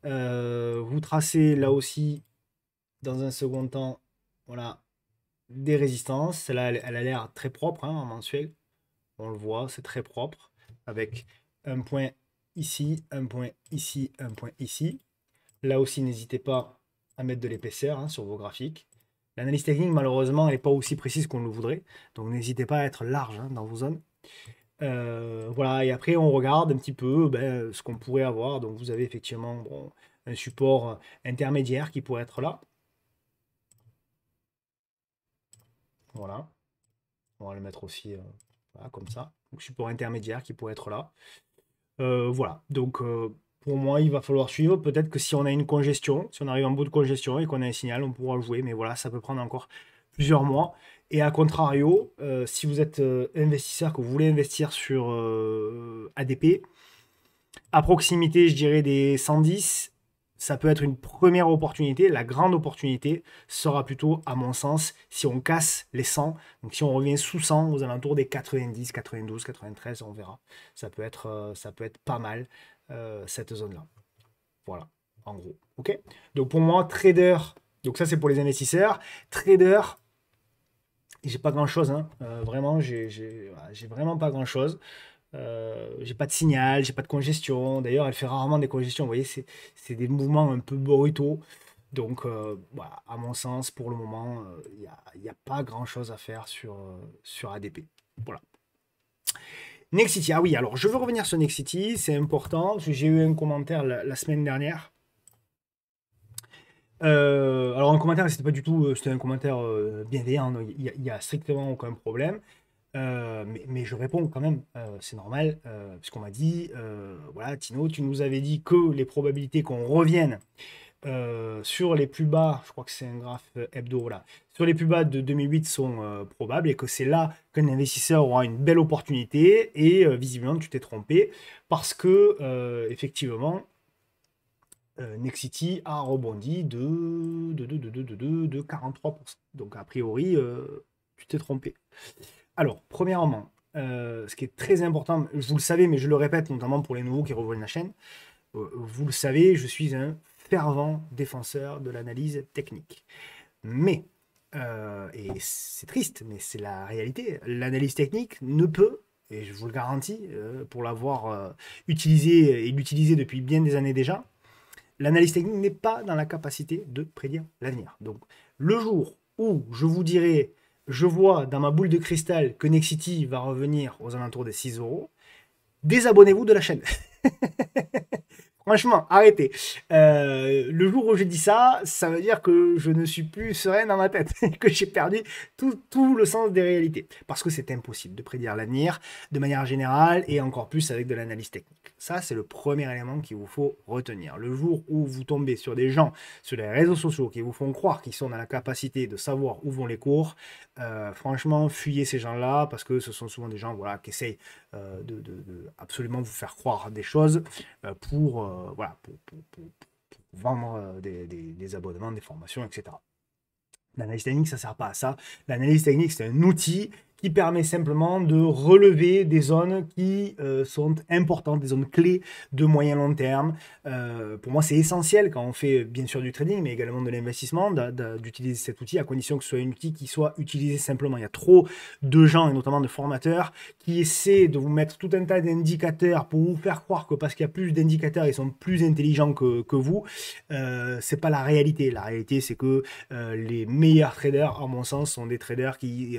Euh, vous tracez là aussi, dans un second temps, voilà, des résistances. Celle-là, elle, a l'air très propre hein, en mensuel. On le voit, c'est très propre, avec un point ici, un point ici, un point ici. Là aussi, n'hésitez pas à mettre de l'épaisseur hein, sur vos graphiques. L'analyse technique, malheureusement, n'est pas aussi précise qu'on le voudrait. Donc, n'hésitez pas à être large hein, dans vos zones. Euh, voilà, et après, on regarde un petit peu ben, ce qu'on pourrait avoir. Donc, vous avez effectivement un support intermédiaire qui pourrait être là. Voilà. On va le mettre aussi euh, comme ça. Donc, support intermédiaire qui pourrait être là. Euh, voilà, donc euh, pour moi, il va falloir suivre. Peut-être que si on a une congestion, si on arrive en bout de congestion et qu'on a un signal, on pourra jouer. Mais voilà, ça peut prendre encore plusieurs mois. Et à contrario, euh, si vous êtes investisseur, que vous voulez investir sur ADP, à proximité, je dirais, des 110, ça peut être une première opportunité. La grande opportunité sera plutôt, à mon sens, si on casse les 100. Donc si on revient sous 100, aux alentours des 90, 92, 93, on verra. Ça peut être, euh, ça peut être pas mal, euh, cette zone-là. Voilà, en gros. OK Donc pour moi, trader, donc ça c'est pour les investisseurs. Trader, j'ai pas grand-chose. Hein. Euh, vraiment, j'ai vraiment pas grand-chose. Euh, j'ai pas de signal, j'ai pas de congestion. D'ailleurs, elle fait rarement des congestions. Vous voyez, c'est des mouvements un peu brutaux. Donc, euh, à mon sens, pour le moment, il euh, n'y a, a, pas grand-chose à faire sur, sur ADP. Voilà. city Ah oui, alors je veux revenir sur next city C'est important. J'ai eu un commentaire la, semaine dernière. alors, un commentaire, c'était pas du tout. C'était un commentaire bienveillant. Il n'y a, a, strictement aucun problème. Euh, mais, je réponds quand même, euh, c'est normal, puisqu'on euh, m'a dit, voilà, Tino, tu nous avais dit que les probabilités qu'on revienne sur les plus bas, je crois que c'est un graphe hebdo, là, sur les plus bas de 2008 sont probables et que c'est là qu'un investisseur aura une belle opportunité et visiblement tu t'es trompé parce que effectivement Nexity a rebondi de, de, 43%. Donc a priori, tu t'es trompé. Alors, premièrement, euh, ce qui est très important, vous le savez, mais je le répète, notamment pour les nouveaux qui revoient la chaîne, euh, vous le savez, je suis un fervent défenseur de l'analyse technique. Mais, euh, et c'est triste, mais c'est la réalité, l'analyse technique ne peut, et je vous le garantis, pour l'avoir utilisé et l'utiliser depuis bien des années déjà, l'analyse technique n'est pas dans la capacité de prédire l'avenir. Donc, le jour où je vous dirai je vois dans ma boule de cristal que Nexity va revenir aux alentours des 6 euros, désabonnez-vous de la chaîne. Franchement, arrêtez. Euh, le jour où je dis ça, ça veut dire que je ne suis plus serein dans ma tête, que j'ai perdu tout, le sens des réalités. Parce que c'est impossible de prédire l'avenir de manière générale et encore plus avec de l'analyse technique. Ça, c'est le premier élément qu'il vous faut retenir. Le jour où vous tombez sur des gens sur les réseaux sociaux qui vous font croire qu'ils sont dans la capacité de savoir où vont les cours, euh, franchement, fuyez ces gens-là parce que ce sont souvent des gens voilà, qui essayent euh, de, absolument vous faire croire des choses euh, pour, euh, voilà, pour, vendre des, des, abonnements, des formations, etc. L'analyse technique, ça ne sert pas à ça. L'analyse technique, c'est un outil qui permet simplement de relever des zones qui euh, sont importantes, des zones clés de moyen long terme. Euh, pour moi, c'est essentiel quand on fait bien sûr du trading, mais également de l'investissement, d'utiliser cet outil à condition que ce soit un outil qui soit utilisé simplement. Il y a trop de gens, et notamment de formateurs, qui essaient de vous mettre tout un tas d'indicateurs pour vous faire croire que parce qu'il y a plus d'indicateurs, ils sont plus intelligents que, vous. Euh, c'est pas la réalité. La réalité, c'est que euh, les meilleurs traders, en mon sens, sont des traders qui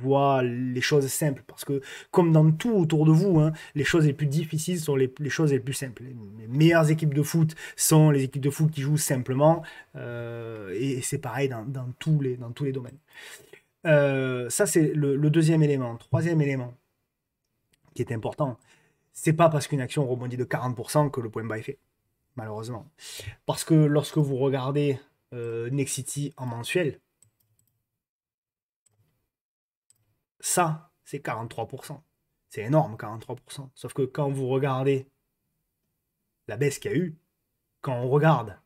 voit les choses simples. Parce que, comme dans tout autour de vous, hein, les choses les plus difficiles sont les, choses les plus simples. Les meilleures équipes de foot sont les équipes de foot qui jouent simplement. Euh, et, c'est pareil dans, tous les, dans tous les domaines. Euh, ça, c'est le, deuxième élément. Troisième élément qui est important, c'est pas parce qu'une action rebondit de 40% que le point bas est fait, malheureusement. Parce que lorsque vous regardez euh, City en mensuel, Ça, c'est 43%. C'est énorme, 43%. Sauf que quand vous regardez la baisse qu'il y a eu, quand on regarde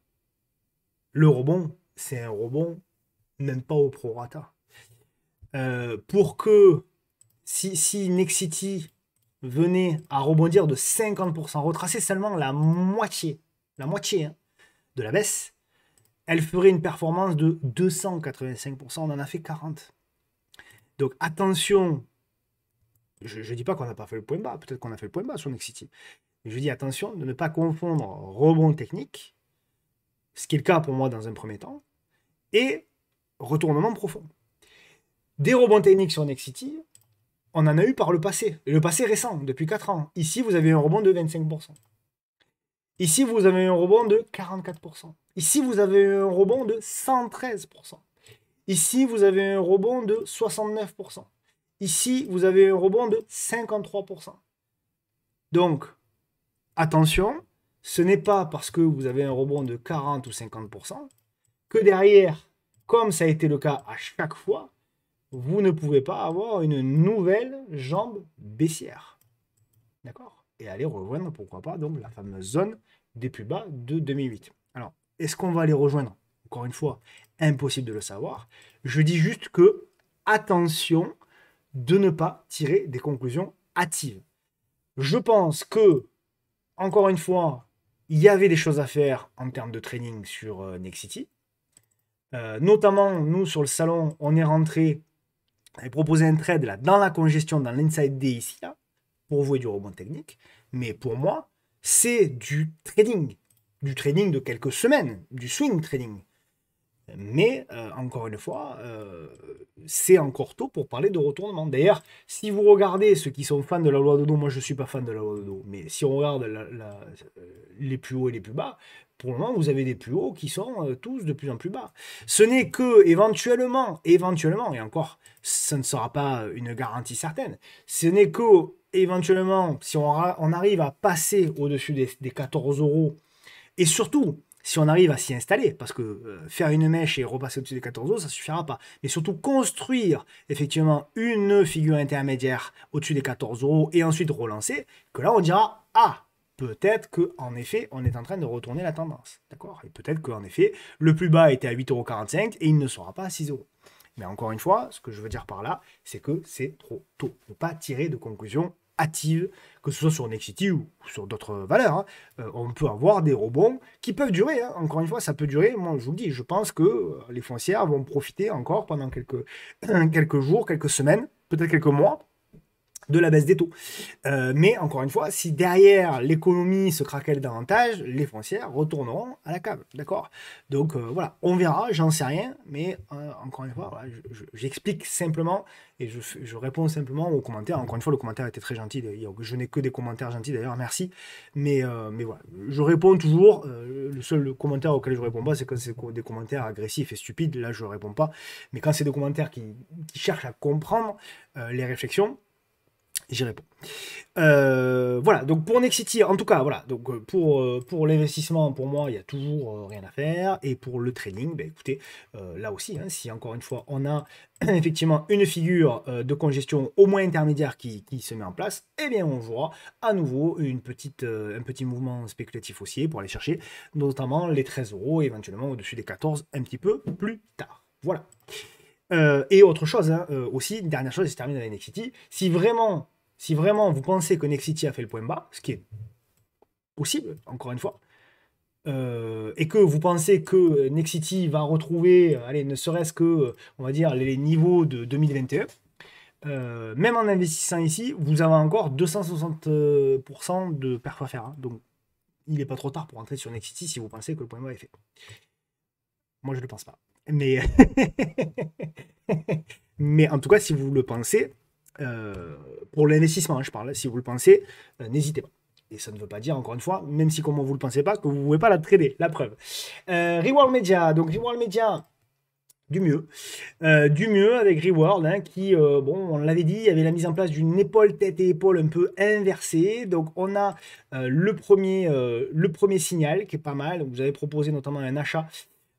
le rebond, c'est un rebond même pas au prorata. Euh, pour que si, si Nexity venait à rebondir de 50%, retracer seulement la moitié, la moitié hein, de la baisse, elle ferait une performance de 285%. On en a fait 40. Donc attention, je ne dis pas qu'on n'a pas fait le point bas, peut-être qu'on a fait le point bas sur Nexity, Mais je dis attention de ne pas confondre rebond technique, ce qui est le cas pour moi dans un premier temps, et retournement profond. Des rebonds techniques sur Nexity, on en a eu par le passé, et le passé récent, depuis 4 ans. Ici, vous avez un rebond de 25%. Ici, vous avez un rebond de 44%. Ici, vous avez un rebond de 113%. Ici, vous avez un rebond de 69%. Ici, vous avez un rebond de 53%. Donc, attention, ce n'est pas parce que vous avez un rebond de 40 ou 50% que derrière, comme ça a été le cas à chaque fois, vous ne pouvez pas avoir une nouvelle jambe baissière. D'accord Et aller rejoindre, pourquoi pas, donc la fameuse zone des plus bas de 2008. Alors, est-ce qu'on va aller rejoindre Encore une fois, impossible de le savoir. Je dis juste que attention de ne pas tirer des conclusions hâtives. Je pense que, encore une fois, il y avait des choses à faire en termes de training sur euh, Nexity. Euh, notamment, nous, sur le salon, on est rentré et proposé un trade là, dans la congestion, dans l'inside D ici, pour et du rebond technique. Mais pour moi, c'est du trading. Du trading de quelques semaines, du swing trading. Mais euh, encore une fois, euh, c'est encore tôt pour parler de retournement. D'ailleurs, si vous regardez ceux qui sont fans de la loi de dos, moi je ne suis pas fan de la loi de dos, mais si on regarde euh, les plus hauts et les plus bas, pour le moment, vous avez des plus hauts qui sont tous de plus en plus bas. Ce n'est que éventuellement, éventuellement, et encore, ce ne sera pas une garantie certaine, ce n'est que éventuellement, si on, arrive à passer au-dessus des, des 14 euros, et surtout, si on arrive à s'y installer, parce que euh, faire une mèche et repasser au-dessus des 14 euros, ça suffira pas. Mais surtout construire effectivement une figure intermédiaire au-dessus des 14 euros et ensuite relancer, que là on dira ah peut-être que en effet on est en train de retourner la tendance, d'accord Et peut-être qu'en effet le plus bas était à 8,45 et il ne sera pas à 6 euros. Mais encore une fois, ce que je veux dire par là, c'est que c'est trop tôt. Ne pas tirer de conclusion que ce soit sur Nexity ou sur d'autres valeurs. Hein. Euh, on peut avoir des rebonds qui peuvent durer. Hein. Encore une fois, ça peut durer. Moi, je vous le dis, je pense que euh, les foncières vont profiter encore pendant quelques, quelques jours, quelques semaines, peut-être quelques mois de la baisse des taux. Euh, mais encore une fois, si derrière l'économie se craquelle davantage, les foncières retourneront à la cave. D'accord Donc euh, voilà, on verra, j'en sais rien, mais euh, encore une fois, j'explique simplement et je, réponds simplement aux commentaires. Encore une fois, le commentaire était très gentil. Je n'ai que des commentaires gentils d'ailleurs, merci. Mais, mais voilà, je réponds toujours. le seul commentaire auquel je réponds pas, c'est quand c'est des commentaires agressifs et stupides. Là, je réponds pas. Mais quand c'est des commentaires qui cherchent à comprendre les réflexions, j'y réponds. Euh, voilà, donc pour Nexity, en tout cas, voilà, donc euh, pour, euh, pour l'investissement, pour moi, il n'y a toujours rien à faire. Et pour le trading, ben écoutez, là aussi, hein, si encore une fois, on a effectivement une figure de congestion au moins intermédiaire qui, se met en place, eh bien on voit à nouveau une petite, un petit mouvement spéculatif haussier pour aller chercher notamment les 13 euros, éventuellement au-dessus des 14 un petit peu plus tard. Voilà. et autre chose hein, aussi, dernière chose, et je termine avec Nexity, si vraiment si vraiment vous pensez que Nexity a fait le point bas, ce qui est possible, encore une fois, euh, et que vous pensez que Nexity va retrouver, allez, ne serait-ce que, on va dire, les niveaux de 2021, euh, même en investissant ici, vous avez encore 260% de perf à faire. Hein. donc, il n'est pas trop tard pour entrer sur Nexity si vous pensez que le point bas est fait. Moi, je ne le pense pas. Mais... Mais en tout cas, si vous le pensez, euh, pour l'investissement, hein, je parle, si vous le pensez, euh, n'hésitez pas. Et ça ne veut pas dire, encore une fois, même si comment vous ne le pensez pas, que vous ne pouvez pas la trader, la preuve. Euh, Reward Media, donc Reward Media, du mieux. du mieux avec Reward, hein, qui, bon, on l'avait dit, avait la mise en place d'une épaule, tête et épaule un peu inversée. Donc, on a le, premier, le premier signal qui est pas mal. Vous avez proposé notamment un achat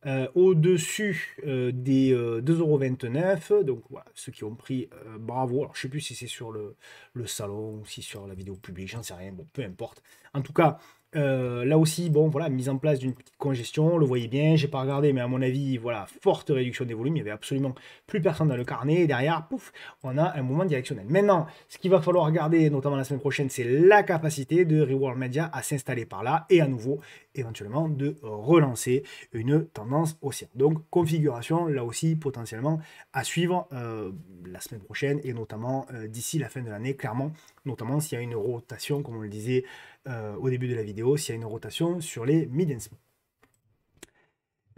euh, au-dessus euh, des 2,29€. Euh, donc voilà, ceux qui ont pris, bravo. Alors je sais plus si c'est sur le, le salon ou si sur la vidéo publique, j'en sais rien, bon, peu importe. En tout cas, euh, là aussi, bon, voilà, mise en place d'une petite congestion, le voyez bien, j'ai pas regardé, mais à mon avis, voilà, forte réduction des volumes, il y avait absolument plus personne dans le carnet, derrière, pouf, on a un mouvement directionnel. Maintenant, ce qu'il va falloir regarder, notamment la semaine prochaine, c'est la capacité de Reward Media à s'installer par là, et à nouveau, éventuellement, de relancer une tendance haussière. Donc, configuration, là aussi, potentiellement, à suivre euh, la semaine prochaine, et notamment euh, d'ici la fin de l'année, clairement, notamment s'il y a une rotation, comme on le disait, euh, au début de la vidéo s'il y a une rotation sur les mid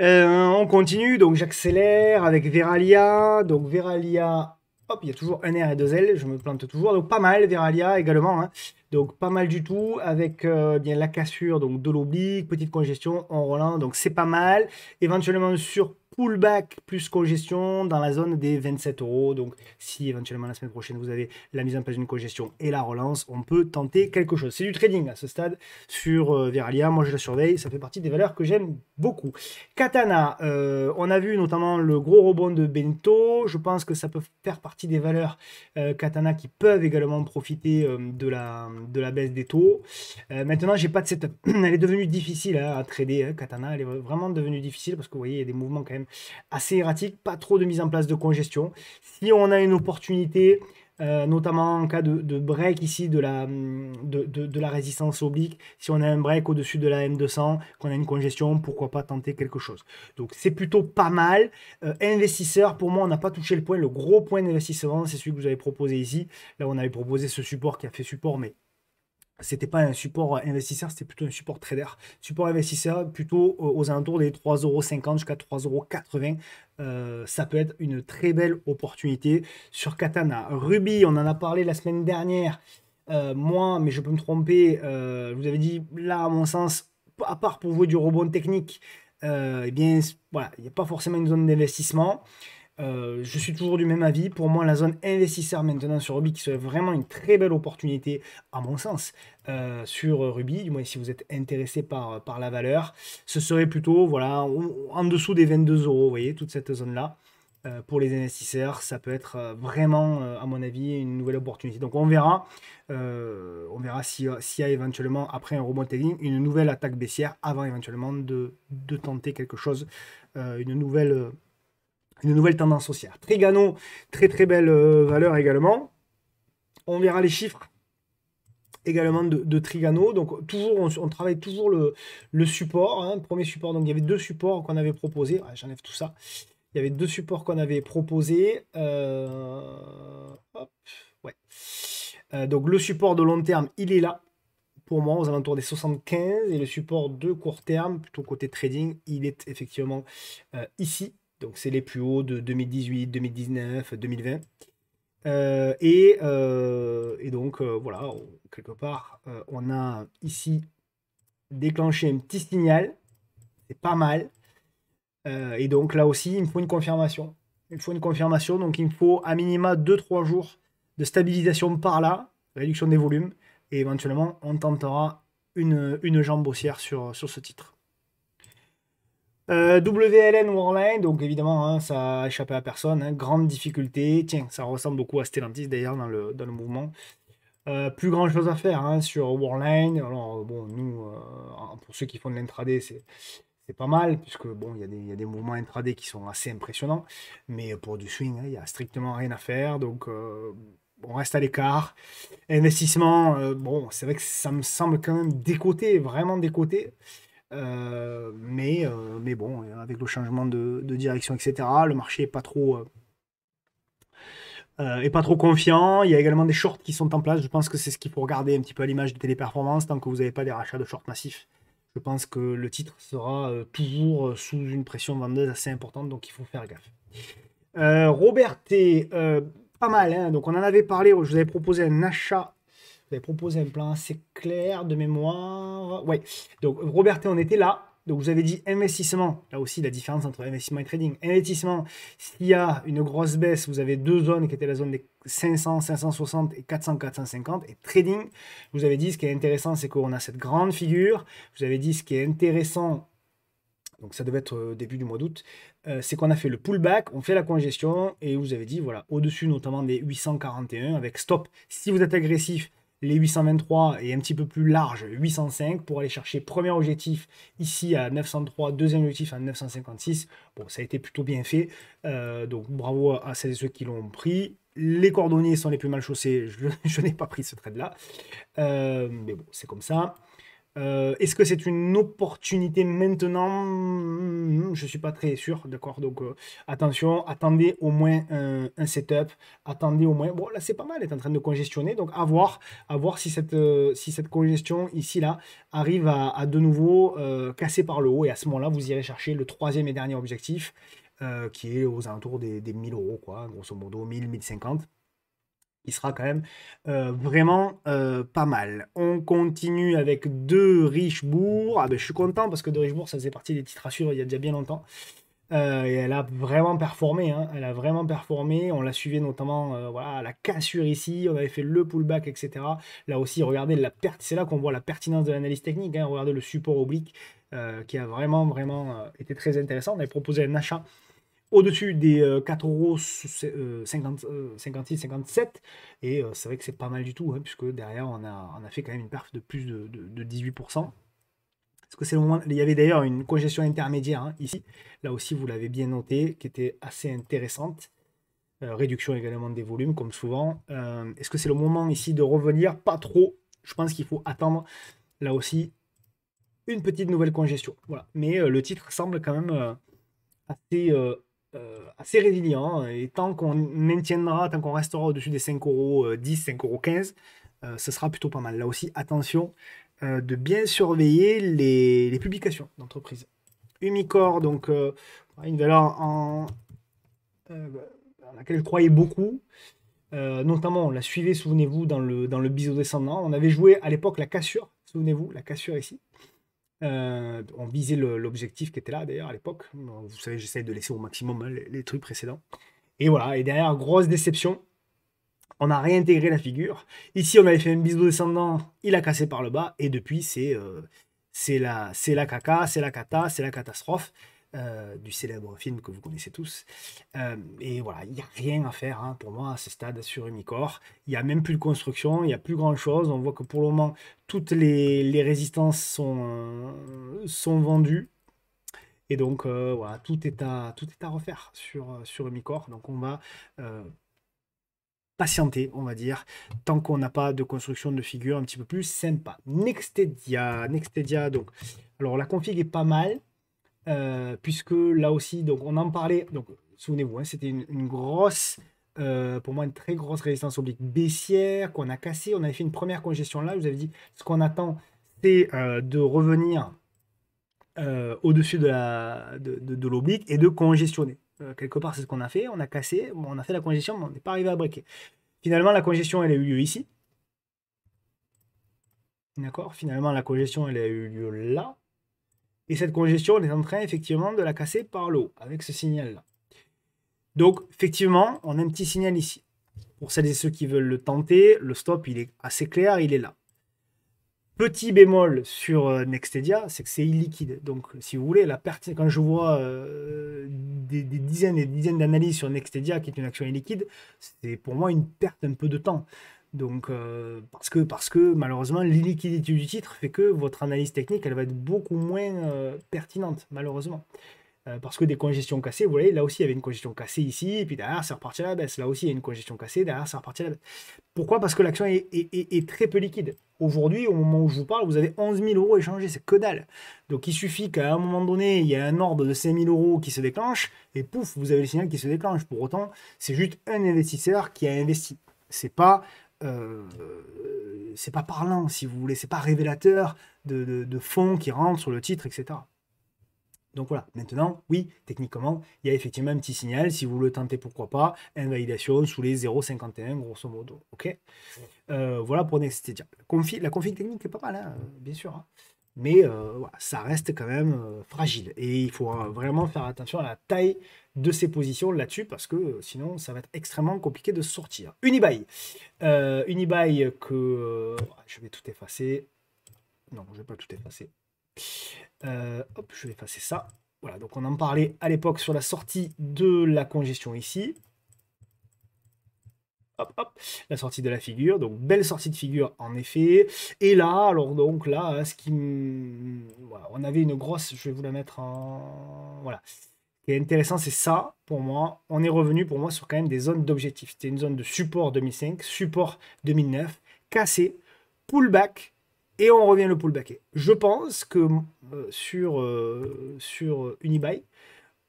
euh, on continue, donc j'accélère avec Veralia. Donc Veralia, hop, il y a toujours un R et deux L, je me plante toujours. Donc pas mal, Veralia également. Hein. Donc pas mal du tout avec euh, bien la cassure donc de l'oblique, petite congestion en relance, donc c'est pas mal. Éventuellement sur pullback plus congestion dans la zone des 27 euros. Donc si éventuellement la semaine prochaine vous avez la mise en place d'une congestion et la relance, on peut tenter quelque chose. C'est du trading à ce stade sur euh, Veralia. Moi je la surveille, ça fait partie des valeurs que j'aime beaucoup. Katana, euh, on a vu notamment le gros rebond de Bento. Je pense que ça peut faire partie des valeurs Katana qui peuvent également profiter de la de la baisse des taux. Euh, maintenant, j'ai pas de setup. elle est devenue difficile hein, à trader, hein, Katana. Elle est vraiment devenue difficile parce que vous voyez, il y a des mouvements quand même assez erratiques, pas trop de mise en place de congestion. Si on a une opportunité, euh, notamment en cas de, break ici de la, de, la résistance oblique. Si on a un break au-dessus de la M200, qu'on a une congestion, pourquoi pas tenter quelque chose. Donc c'est plutôt pas mal. Euh, investisseur, pour moi, on n'a pas touché le point. Le gros point d'investissement, c'est celui que vous avez proposé ici. Là, on avait proposé ce support qui a fait support, mais c'était pas un support investisseur, c'était plutôt un support trader. Support investisseur plutôt euh, aux alentours des 3,50€ jusqu'à 3,80€. Euh, ça peut être une très belle opportunité sur Katana. Ruby, on en a parlé la semaine dernière. Euh, moi, mais je peux me tromper, je vous avais dit là, à mon sens, à part pour vous du rebond technique, eh bien, voilà, il n'y a pas forcément une zone d'investissement. Euh, je suis toujours du même avis. Pour moi, la zone investisseur maintenant sur Ruby, qui serait vraiment une très belle opportunité, à mon sens, euh, sur Ruby, du moins si vous êtes intéressé par, par la valeur, ce serait plutôt voilà, en dessous des 22 euros, vous voyez, toute cette zone-là. Euh, pour les investisseurs, ça peut être vraiment, à mon avis, une nouvelle opportunité. Donc on verra, on verra s'il si y a éventuellement, après un rebond technique, une nouvelle attaque baissière avant éventuellement de, de tenter quelque chose, une nouvelle une nouvelle tendance haussière. Trigano, très très belle euh, valeur également. On verra les chiffres également de, Trigano. Donc toujours, on, travaille toujours le, support. Hein. premier support, donc il y avait deux supports qu'on avait proposés. J'enlève tout ça. Il y avait deux supports qu'on avait proposés. Euh, euh, donc le support de long terme, il est là. Pour moi, aux alentours des 75. Et le support de court terme, plutôt côté trading, il est effectivement ici. Donc c'est les plus hauts de 2018, 2019, 2020. et, donc euh, voilà, quelque part, euh, on a ici déclenché un petit signal. C'est pas mal. Euh, et donc là aussi, il me faut une confirmation. Il me faut une confirmation, donc il me faut à minima 2-3 jours de stabilisation par là, réduction des volumes, et éventuellement on tentera une, jambe haussière sur, sur ce titre. Euh, WLN Warline donc évidemment, hein, ça a échappé à personne. Hein. grande difficulté. Tiens, ça ressemble beaucoup à Stellantis d'ailleurs dans le, mouvement. Euh, plus grand chose à faire hein, sur Warline Alors, euh, bon, nous, pour ceux qui font de l'intraday, c'est. pas mal, puisque bon, il y, y, a des mouvements intraday qui sont assez impressionnants, mais pour du swing, il n'y a strictement rien à faire, donc on reste à l'écart. Investissement, bon, c'est vrai que ça me semble quand même décoté, vraiment décoté. Euh, mais, euh, mais bon, avec le changement de, direction, etc., le marché n'est pas trop. Euh, pas trop confiant. Il y a également des shorts qui sont en place. Je pense que c'est ce qu'il faut regarder un petit peu à l'image de téléperformance. Tant que vous n'avez pas des rachats de shorts massifs, je pense que le titre sera toujours sous une pression vendeuse assez importante. Donc il faut faire gaffe. Robert T. pas mal. Hein. donc on en avait parlé. Je vous avais proposé un achat vous avez proposé un plan assez clair de mémoire. Ouais. Donc, Roberté, on était là. Donc, vous avez dit investissement. Là aussi, la différence entre investissement et trading. Investissement, s'il y a une grosse baisse, vous avez deux zones qui étaient la zone des 500, 560 et 400, 450. Et trading, vous avez dit ce qui est intéressant, c'est qu'on a cette grande figure. Vous avez dit ce qui est intéressant donc ça devait être euh, début du mois d'août, euh, c'est qu'on a fait le pullback, on fait la congestion, et vous avez dit, voilà, au-dessus notamment des 841 avec stop, si vous êtes agressif, les 823 et un petit peu plus large 805 pour aller chercher premier objectif ici à 903, deuxième objectif à 956. Bon, ça a été plutôt bien fait, euh, donc bravo à celles et ceux qui l'ont pris. Les cordonniers sont les plus mal chaussés, je, n'ai pas pris ce trade-là, euh, mais bon, c'est comme ça. Euh, est-ce que c'est une opportunité maintenant hmm, Je ne suis pas très sûr, d'accord Donc euh, attention, attendez au moins un, setup, attendez au moins... Bon là c'est pas mal, elle est en train de congestionner, donc à voir, si cette, euh, si cette congestion ici-là arrive à, de nouveau casser par le haut et à ce moment-là vous irez chercher le troisième et dernier objectif qui est aux alentours des, 1000 euros, quoi, grosso modo 1000, 1050. Il sera quand même euh, vraiment euh, pas mal. On continue avec De Richbourg. Ah ben, je suis content parce que De Richbourg, ça faisait partie des titres à suivre il y a déjà bien longtemps. Euh, et elle a vraiment performé, hein. elle a vraiment performé. On la suivi notamment voilà, à la cassure ici, on avait fait le pullback, etc. Là aussi, regardez, la perte. c'est là qu'on voit la pertinence de l'analyse technique. Hein. Regardez le support oblique qui a vraiment, vraiment été très intéressant. On avait proposé un achat au-dessus des euh, euros 56 57 euh, euh, Et c'est vrai que c'est pas mal du tout, hein, puisque derrière, on a, on a fait quand même une perf de plus de, 18%. Parce que c'est le moment, il y avait d'ailleurs une congestion intermédiaire hein, ici. Là aussi, vous l'avez bien noté, qui était assez intéressante. réduction également des volumes, comme souvent. Est-ce que c'est le moment ici de revenir Pas trop. Je pense qu'il faut attendre, là aussi, une petite nouvelle congestion. Voilà. Mais le titre semble quand même assez euh, assez résilient. Hein, et tant qu'on maintiendra, tant qu'on restera au-dessus des 5 euros 10, euh, 5 euros 15, euh, ce sera plutôt pas mal. Là aussi, attention de bien surveiller les, publications d'entreprise. Umicore, donc une valeur en, laquelle je croyais beaucoup. notamment, on la suivait, souvenez-vous, dans le, dans le biseau descendant. On avait joué à l'époque la cassure, souvenez-vous, la cassure ici. Euh, on visait l'objectif qui était là d'ailleurs à l'époque. Vous savez, j'essaie de laisser au maximum hein, les, trucs précédents. Et voilà, et derrière, grosse déception. On a réintégré la figure. Ici, on avait fait un bisou descendant, il a cassé par le bas, et depuis, c'est euh, la, la caca, c'est la cata, c'est la catastrophe. Euh, du célèbre film que vous connaissez tous. Euh, et voilà, il n'y a rien à faire hein, pour moi à ce stade sur Umicore. Il n'y a même plus de construction, il n'y a plus grand-chose. On voit que pour le moment, toutes les, résistances sont, sont vendues. Et donc, euh, voilà, tout est, à, tout est à refaire sur, sur Umicore. Donc, on va patienter, on va dire, tant qu'on n'a pas de construction de figure un petit peu plus sympa. Nextedia, Nextedia, donc, alors la config est pas mal. Euh, puisque là aussi, donc on en parlait, donc souvenez-vous, hein, c'était une, grosse, euh, pour moi une très grosse résistance oblique baissière qu'on a cassée, on avait fait une première congestion là, vous avez dit, ce qu'on attend, c'est euh, de revenir au-dessus de l'oblique de, et de congestionner. quelque part, c'est ce qu'on a fait, on a cassé, on a fait la congestion, mais on n'est pas arrivé à briquer Finalement, la congestion, elle a eu lieu ici. D'accord Finalement, la congestion, elle a eu lieu là. Et cette congestion, on est en train effectivement de la casser par l'eau, avec ce signal-là. Donc, effectivement, on a un petit signal ici. Pour celles et ceux qui veulent le tenter, le stop, il est assez clair, il est là. Petit bémol sur euh, Nextedia, c'est que c'est illiquide. Donc, si vous voulez, la perte quand je vois euh, des, dizaines et des dizaines d'analyses sur Nextedia, qui est une action illiquide, c'est pour moi une perte un peu de temps. Donc, euh, parce, que, parce que malheureusement, l'illiquidité du titre fait que votre analyse technique, elle va être beaucoup moins euh, pertinente, malheureusement. Euh, parce que des congestions cassées, vous voyez, là aussi, il y avait une congestion cassée ici, et puis derrière, c'est reparti à la baisse. Là aussi, il y a une congestion cassée, derrière, c'est reparti à la baisse. Pourquoi Parce que l'action est, est, très peu liquide. Aujourd'hui, au moment où je vous parle, vous avez 11 000 euros échangés, c'est que dalle. Donc, il suffit qu'à un moment donné, il y ait un ordre de 5 000 euros qui se déclenche, et pouf, vous avez le signal qui se déclenche. Pour autant, c'est juste un investisseur qui a investi. C'est pas euh, euh, c'est pas parlant, si vous voulez, c'est pas révélateur de, fonds qui rentrent sur le titre, etc. Donc voilà, maintenant, oui, techniquement, il y a effectivement un petit signal, si vous le tentez, pourquoi pas, invalidation sous les 0,51, grosso modo, ok euh, Voilà pour Next La config technique est pas mal, hein, bien sûr. Hein mais euh, ça reste quand même euh, fragile. Et il faut euh, vraiment faire attention à la taille de ces positions là-dessus, parce que sinon, ça va être extrêmement compliqué de sortir. Unibail. Euh, que... Ah, je vais tout effacer. Non, je ne vais pas tout effacer. hop, je vais effacer ça. Voilà, donc on en parlait à l'époque sur la sortie de la congestion ici hop, la sortie de la figure. Donc belle sortie de figure en effet. Et là, alors donc là, hein, ce qui, on avait une grosse, je vais vous la mettre en, voilà. Ce qui est intéressant, c'est ça pour moi. On est revenu pour moi sur quand même des zones d'objectifs. C'était une zone de support 2005, support 2009, cassé, pullback et on revient le pullbacker. Je pense que euh, sur, euh, sur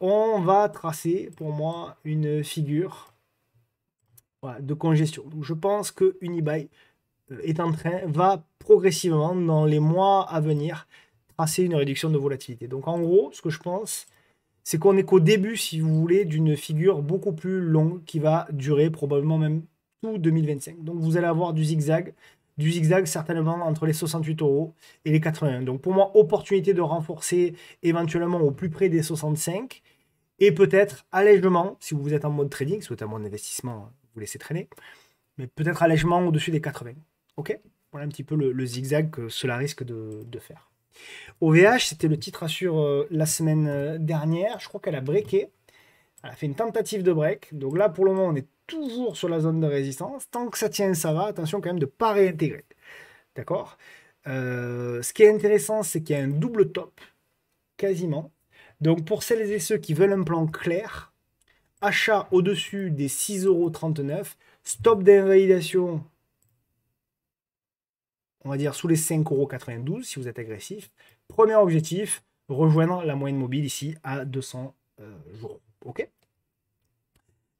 on va tracer pour moi une figure de congestion. Donc je pense que Unibail euh, est en train, va progressivement dans les mois à venir tracer une réduction de volatilité. Donc en gros, ce que je pense, c'est qu'on est qu'au début, si vous voulez, d'une figure beaucoup plus longue qui va durer probablement même tout 2025. Donc vous allez avoir du zigzag, du zigzag certainement entre les 68 euros et les 81. Donc pour moi, opportunité de renforcer éventuellement au plus près des 65 et peut-être allègement si vous êtes en mode trading, soit en mode investissement vous laissez traîner, mais peut-être allègement au-dessus des 80. Ok Voilà un petit peu le, zigzag que cela risque de, faire. OVH, c'était le titre assure euh, la semaine euh, dernière. Je crois qu'elle a breaké. Elle a fait une tentative de break. Donc là, pour le moment, on est toujours sur la zone de résistance. Tant que ça tient, ça va. Attention quand même de ne pas réintégrer. D'accord euh, Ce qui est intéressant, c'est qu'il y a un double top, quasiment. Donc pour celles et ceux qui veulent un plan clair, achat au-dessus des 6,39€, stop d'invalidation, on va dire sous les 5,92€ si vous êtes agressif. Premier objectif, rejoindre la moyenne mobile ici à 200 euh, jours. OK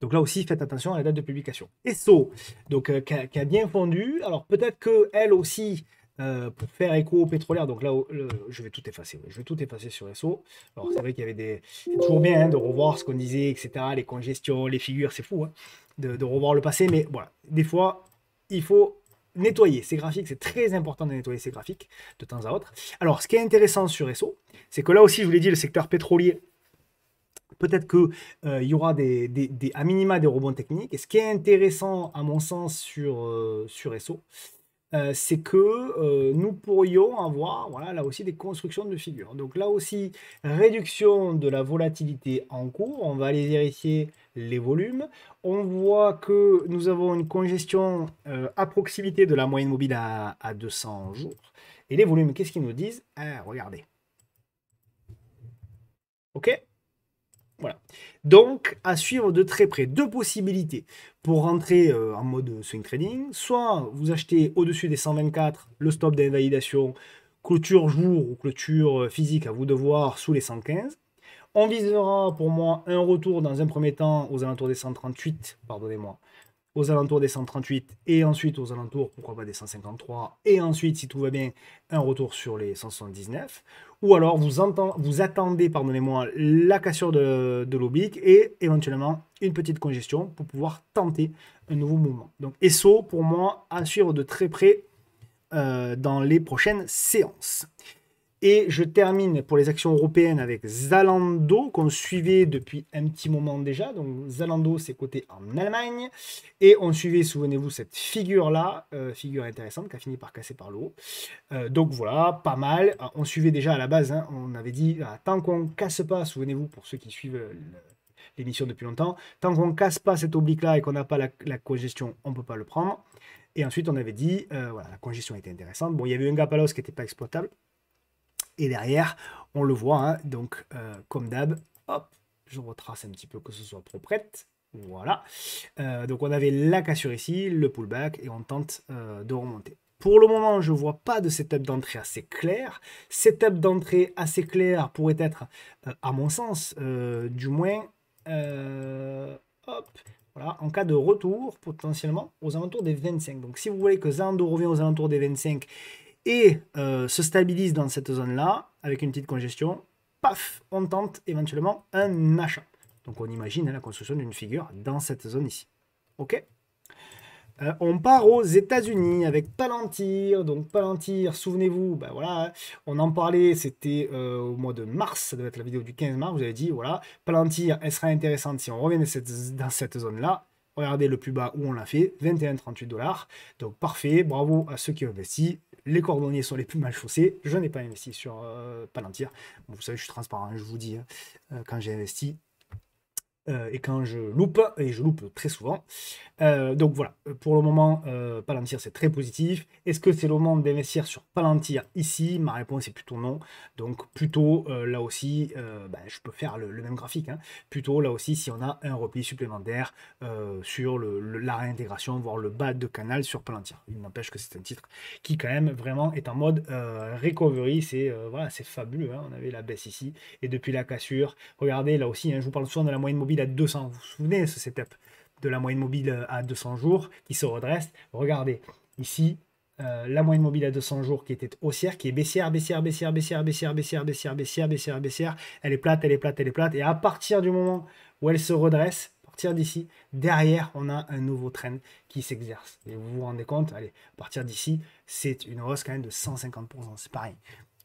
donc là aussi, faites attention à la date de publication. ESSO, donc, euh, qui, a, bien fondu. Alors peut-être que elle aussi, euh, pour faire écho au pétrolière. Donc là, je vais tout effacer. Je vais tout effacer sur SO. Alors c'est vrai qu'il y avait des. C'est toujours bien hein, de revoir ce qu'on disait, etc. Les congestions, les figures, c'est fou hein, de, revoir le passé. Mais voilà, des fois, il faut nettoyer ces graphiques. C'est très important de nettoyer ces graphiques de temps à autre. Alors ce qui est intéressant sur SO, c'est que là aussi, je vous l'ai dit, le secteur pétrolier. Peut-être qu'il euh, y aura des, à minima des rebonds techniques. Et ce qui est intéressant, à mon sens, sur, euh, sur SO, euh, c'est que euh, nous pourrions avoir là aussi des constructions de figures. Donc là aussi, réduction de la volatilité en cours, on va aller vérifier les volumes. On voit que nous avons une congestion euh, à proximité de la moyenne mobile à, 200 jours. Et les volumes, qu'est-ce qu'ils nous disent Regardez. OK voilà. Donc, à suivre de très près. Deux possibilités pour rentrer euh, en mode swing trading. Soit vous achetez au-dessus des 124 le stop d'invalidation, clôture jour ou clôture euh, physique à vous de voir sous les 115. On visera pour moi un retour dans un premier temps aux alentours des 138, pardonnez-moi, aux alentours des 138 et ensuite aux alentours, pourquoi pas des 153, et ensuite, si tout va bien, un retour sur les 179 ou alors vous, attendez pardonnez-moi, la cassure de, l'oblique et éventuellement une petite congestion pour pouvoir tenter un nouveau mouvement. Donc ESSO pour moi à suivre de très près euh, dans les prochaines séances. Et je termine pour les actions européennes avec Zalando, qu'on suivait depuis un petit moment déjà. Donc Zalando, c'est coté en Allemagne. Et on suivait, souvenez-vous, cette figure-là, euh, figure intéressante, qui a fini par casser par le haut. Euh, donc voilà, pas mal. Ah, on suivait déjà à la base, hein. on avait dit, ah, tant qu'on ne casse pas, souvenez-vous, pour ceux qui suivent euh, l'émission depuis longtemps. Tant qu'on ne casse pas cet oblique-là et qu'on n'a pas la, congestion, on ne peut pas le prendre. Et ensuite, on avait dit, voilà, la congestion était intéressante. Bon, il y avait un gap à l'os qui n'était pas exploitable, et derrière, on le voit, hein, donc euh, comme d'hab, hop, je retrace un petit peu que ce soit proprette. Voilà. Euh, donc on avait la cassure ici, le pullback, et on tente euh, de remonter. Pour le moment, je vois pas de setup d'entrée assez clair. Setup d'entrée assez clair pourrait être, à mon sens, du moins, hop, voilà, en cas de retour potentiellement aux alentours des 25. Donc si vous voulez que Zando revient aux alentours des 25 et euh, se stabilise dans cette zone-là, avec une petite congestion, paf, on tente éventuellement un achat. Donc on imagine hein, la construction d'une figure dans cette zone ici. OK euh, on part aux États-Unis avec Palantir. Donc Palantir, souvenez-vous, ben voilà, on en parlait, c'était euh, au mois de mars, ça doit être la vidéo du 15 mars, vous avez dit, voilà, Palantir, elle sera intéressante si on revient dans cette, zone-là. Regardez le plus bas où on l'a fait, 21,38 dollars. Donc parfait, bravo à ceux qui ont investi les cordonniers sont les plus mal chaussés. Je n'ai pas investi sur euh, Palantir. vous savez, je suis transparent, hein, je vous dis hein. euh, quand j'ai investi. Euh, et quand je loupe, et je loupe très souvent. Euh, donc voilà, euh, pour le moment, Palantir c'est très positif. Est-ce que c'est le moment d'investir sur Palantir ici Ma réponse est plutôt non. Donc plutôt là aussi, ben, je peux faire le, même graphique. Hein. Plutôt là aussi, si on a un repli supplémentaire sur la réintégration, voire le bas de canal sur Palantir. Il n'empêche que c'est un titre qui quand même vraiment est en mode recovery. C'est voilà, c'est fabuleux. Hein. On avait la baisse ici et depuis la cassure. Regardez là aussi, hein, je vous parle souvent de la moyenne mobile à 200. Vous vous souvenez ce setup de la moyenne mobile euh, à 200 jours qui se redresse Regardez, ici, euh, la moyenne mobile à 200 jours qui était haussière, qui est baissière, baissière, baissière, baissière, baissière, baissière, baissière, baissière, baissière, Elle est plate, elle est plate, elle est plate. Et à partir du moment où elle se redresse, partir d'ici, derrière, on a un nouveau trend qui s'exerce. Et vous vous rendez compte, allez, à partir d'ici, c'est une hausse quand même de 150%. C'est pareil.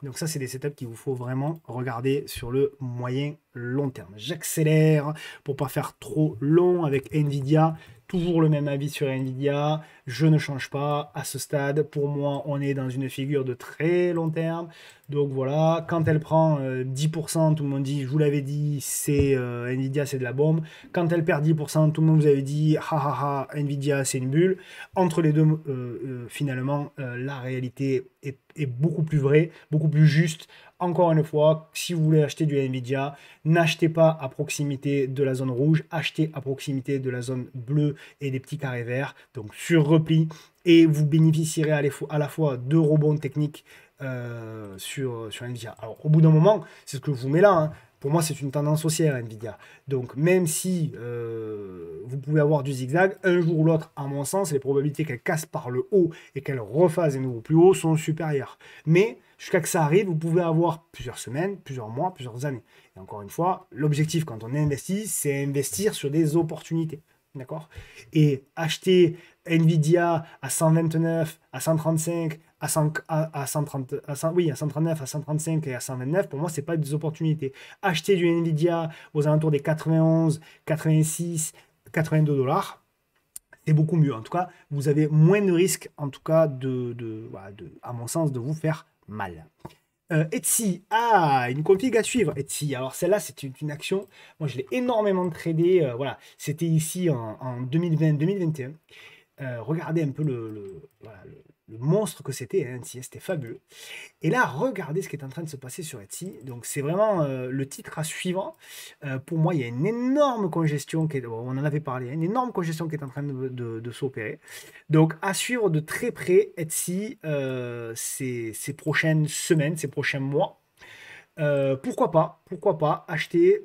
Donc ça, c'est des setups qu'il vous faut vraiment regarder sur le moyen long terme. J'accélère pour pas faire trop long avec Nvidia. Toujours le même avis sur Nvidia. Je ne change pas à ce stade. Pour moi, on est dans une figure de très long terme. Donc voilà, quand elle prend 10%, euh, tout le monde dit, je vous l'avais dit, c'est euh, Nvidia, c'est de la bombe. Quand elle perd 10%, tout le monde vous avait dit, ha ha ha, Nvidia, c'est une bulle. Entre les deux, euh, finalement, la réalité est est beaucoup plus vrai, beaucoup plus juste. Encore une fois, si vous voulez acheter du Nvidia, n'achetez pas à proximité de la zone rouge, achetez à proximité de la zone bleue et des petits carrés verts, donc sur repli, et vous bénéficierez à la fois de rebonds techniques euh, sur, sur Nvidia. Alors au bout d'un moment, c'est ce que je vous mets là, hein, pour moi, c'est une tendance haussière, Nvidia. Donc, même si euh, vous pouvez avoir du zigzag, un jour ou l'autre, à mon sens, les probabilités qu'elle casse par le haut et qu'elle refasse des nouveaux plus hauts sont supérieures. Mais jusqu'à que ça arrive, vous pouvez avoir plusieurs semaines, plusieurs mois, plusieurs années. Et encore une fois, l'objectif quand on investit, c'est investir sur des opportunités. D'accord Et acheter Nvidia à 129, à 135, à, à, à 139, à 135 et à 129, pour moi, ce n'est pas des opportunités. Acheter du Nvidia aux alentours des 91, 86, 82 dollars, c'est beaucoup mieux. En tout cas, vous avez moins de risques, en tout cas, de, à mon sens, de vous faire mal. Euh, Etsy, ah, une config à suivre. Etsy, alors celle-là, c'est une, action. Moi, je l'ai énormément tradé. Euh, voilà, c'était ici en, 2020-2021. Euh, regardez un peu le le monstre que c'était, hein, c'était fabuleux. Et là, regardez ce qui est en train de se passer sur Etsy. Donc, c'est vraiment euh, le titre à suivre. Euh, pour moi, il y a une énorme congestion, qui est, on en avait parlé, hein, une énorme congestion qui est en train de, s'opérer. Donc, à suivre de très près Etsy euh, ces, prochaines semaines, ces prochains mois. pourquoi pas, pourquoi pas acheter,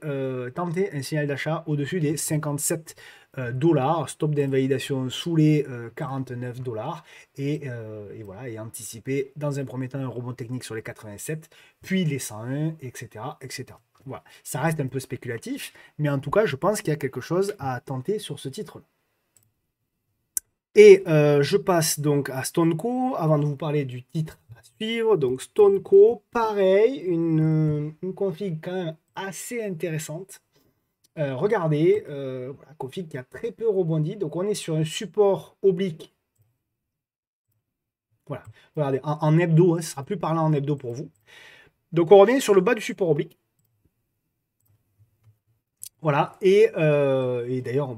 tenter un signal d'achat au-dessus des 57 euh, dollars, stop d'invalidation sous les 49 euh, dollars euh, et, voilà, et anticiper dans un premier temps un robot technique sur les 87, puis les 101, etc. etc. Voilà. Ça reste un peu spéculatif, mais en tout cas, je pense qu'il y a quelque chose à tenter sur ce titre Et je passe donc à Stoneco avant de vous parler du titre à suivre. Donc Stoneco, pareil, une, une config quand même assez intéressante. Euh, regardez, config euh, qui a très peu rebondi. Donc on est sur un support oblique. Voilà, regardez, en, hebdo, hein, ce sera plus parlant en hebdo pour vous. Donc on revient sur le bas du support oblique. Voilà, et, euh, d'ailleurs,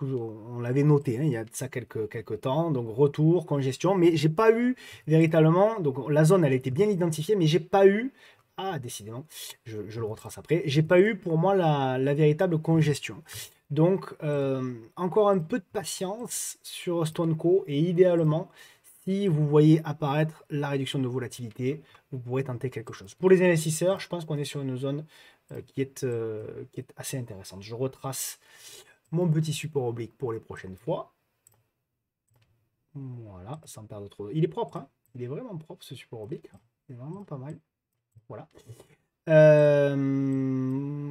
on l'avait noté hein, il y a ça quelques, temps, donc retour, congestion, mais j'ai pas eu véritablement, donc la zone elle était bien identifiée, mais j'ai pas eu ah, décidément, je, le retrace après. J'ai pas eu pour moi la, véritable congestion. Donc, euh, encore un peu de patience sur StoneCo et idéalement, si vous voyez apparaître la réduction de volatilité, vous pourrez tenter quelque chose. Pour les investisseurs, je pense qu'on est sur une zone euh, qui, est, euh, qui est assez intéressante. Je retrace mon petit support oblique pour les prochaines fois. Voilà, sans perdre trop. Il est propre, hein il est vraiment propre ce support oblique. C'est vraiment pas mal. Voilà. Euh,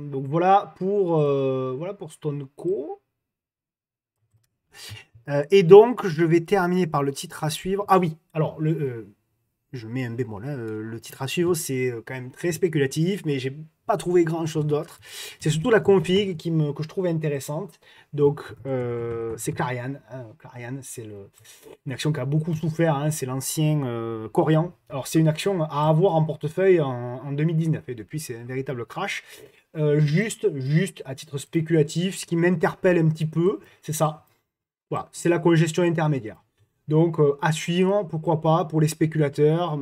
donc voilà pour, euh, Stone euh, et donc, je vais terminer par le titre à suivre. Ah oui, alors, je mets un bémol. Hein. le titre à suivre, c'est quand même très spéculatif, mais j'ai à trouver grand chose d'autre. C'est surtout la config qui me, que je trouve intéressante. Donc, euh, c'est Clarion. Hein. Clarion, c'est une action qui a beaucoup souffert. Hein. C'est l'ancien euh, Corian. Alors, c'est une action à avoir en portefeuille en, 2019. Et depuis, c'est un véritable crash. Euh, juste, juste à titre spéculatif, ce qui m'interpelle un petit peu, c'est ça. Voilà, c'est la congestion intermédiaire. Donc, à suivre, pourquoi pas, pour les spéculateurs,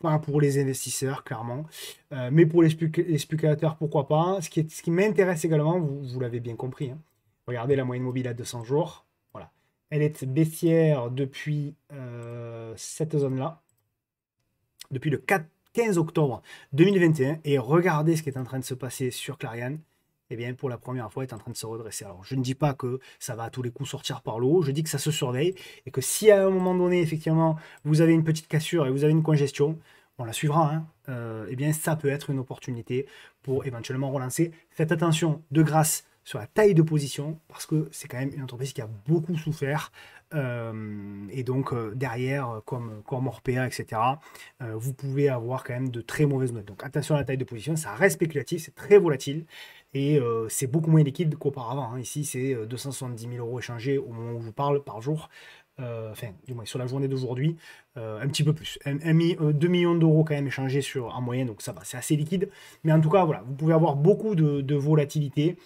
pas pour les investisseurs, clairement. Euh, mais pour les, spéculateurs, pourquoi pas. Ce qui, qui m'intéresse également, vous, l'avez bien compris, hein. regardez la moyenne mobile à 200 jours. Voilà. Elle est baissière depuis euh, cette zone-là, depuis le 15 octobre 2021. Et regardez ce qui est en train de se passer sur Clarion. Eh bien, pour la première fois, est en train de se redresser. Alors, je ne dis pas que ça va à tous les coups sortir par l'eau, je dis que ça se surveille et que si à un moment donné, effectivement, vous avez une petite cassure et vous avez une congestion, on la suivra, hein, euh, eh bien, ça peut être une opportunité pour éventuellement relancer. Faites attention de grâce sur la taille de position parce que c'est quand même une entreprise qui a beaucoup souffert euh, et donc euh, derrière comme comme Orpea etc vous pouvez avoir quand même de très mauvaises notes donc attention à la taille de position ça reste spéculatif c'est très volatile et euh, c'est beaucoup moins liquide qu'auparavant. Hein. Ici, c'est 270 euh, 000 euros échangés au moment où je vous parle par jour. Euh, enfin, du moins sur la journée d'aujourd'hui, un petit peu plus. 2 millions d'euros quand même échangés sur, en moyenne, donc ça va, c'est assez liquide. Mais en tout cas, voilà, vous pouvez avoir beaucoup de, volatilité.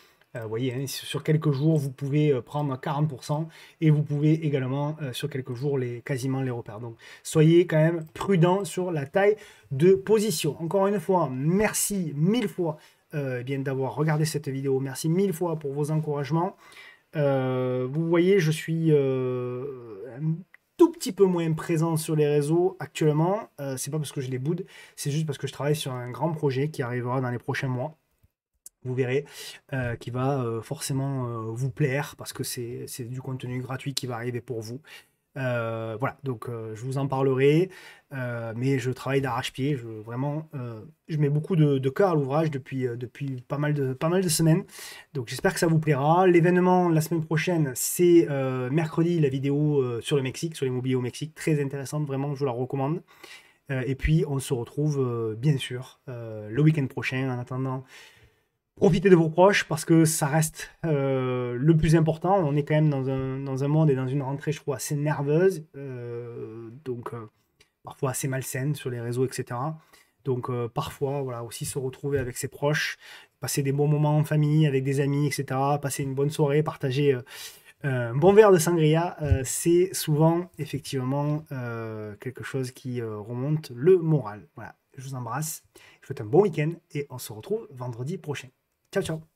Vous voyez, hein, sur quelques jours, vous pouvez prendre 40% et vous pouvez également, sur quelques jours, les, quasiment les repères. Donc, soyez quand même prudent sur la taille de position. Encore une fois, merci mille fois euh, eh d'avoir regardé cette vidéo. Merci mille fois pour vos encouragements. Euh, vous voyez, je suis euh, un tout petit peu moins présent sur les réseaux actuellement. c'est pas parce que je les boude, c'est juste parce que je travaille sur un grand projet qui arrivera dans les prochains mois vous verrez, qui va forcément vous plaire parce que c'est du contenu gratuit qui va arriver pour vous. Euh, voilà, donc euh, je vous en parlerai, euh, mais je travaille d'arrache-pied, je, vraiment, je mets beaucoup de, de cœur à l'ouvrage depuis, depuis pas, mal de, pas mal de semaines, donc j'espère que ça vous plaira. L'événement la semaine prochaine, c'est mercredi, la vidéo sur le Mexique, sur l'immobilier au Mexique, très intéressante, vraiment, je la recommande. et puis on se retrouve bien sûr le week-end prochain, en attendant, Profitez de vos proches parce que ça reste euh, le plus important. On est quand même dans un, monde et dans une rentrée, je crois, assez nerveuse, euh, donc euh, parfois assez malsaine sur les réseaux, etc. Donc parfois, voilà, aussi se retrouver avec ses proches, passer des bons moments en famille, avec des amis, etc. Passer une bonne soirée, partager un bon verre de sangria, c'est souvent effectivement quelque chose qui remonte le moral. Voilà, je vous embrasse, je vous souhaite un bon week-end et on se retrouve vendredi prochain. Ciao, ciao.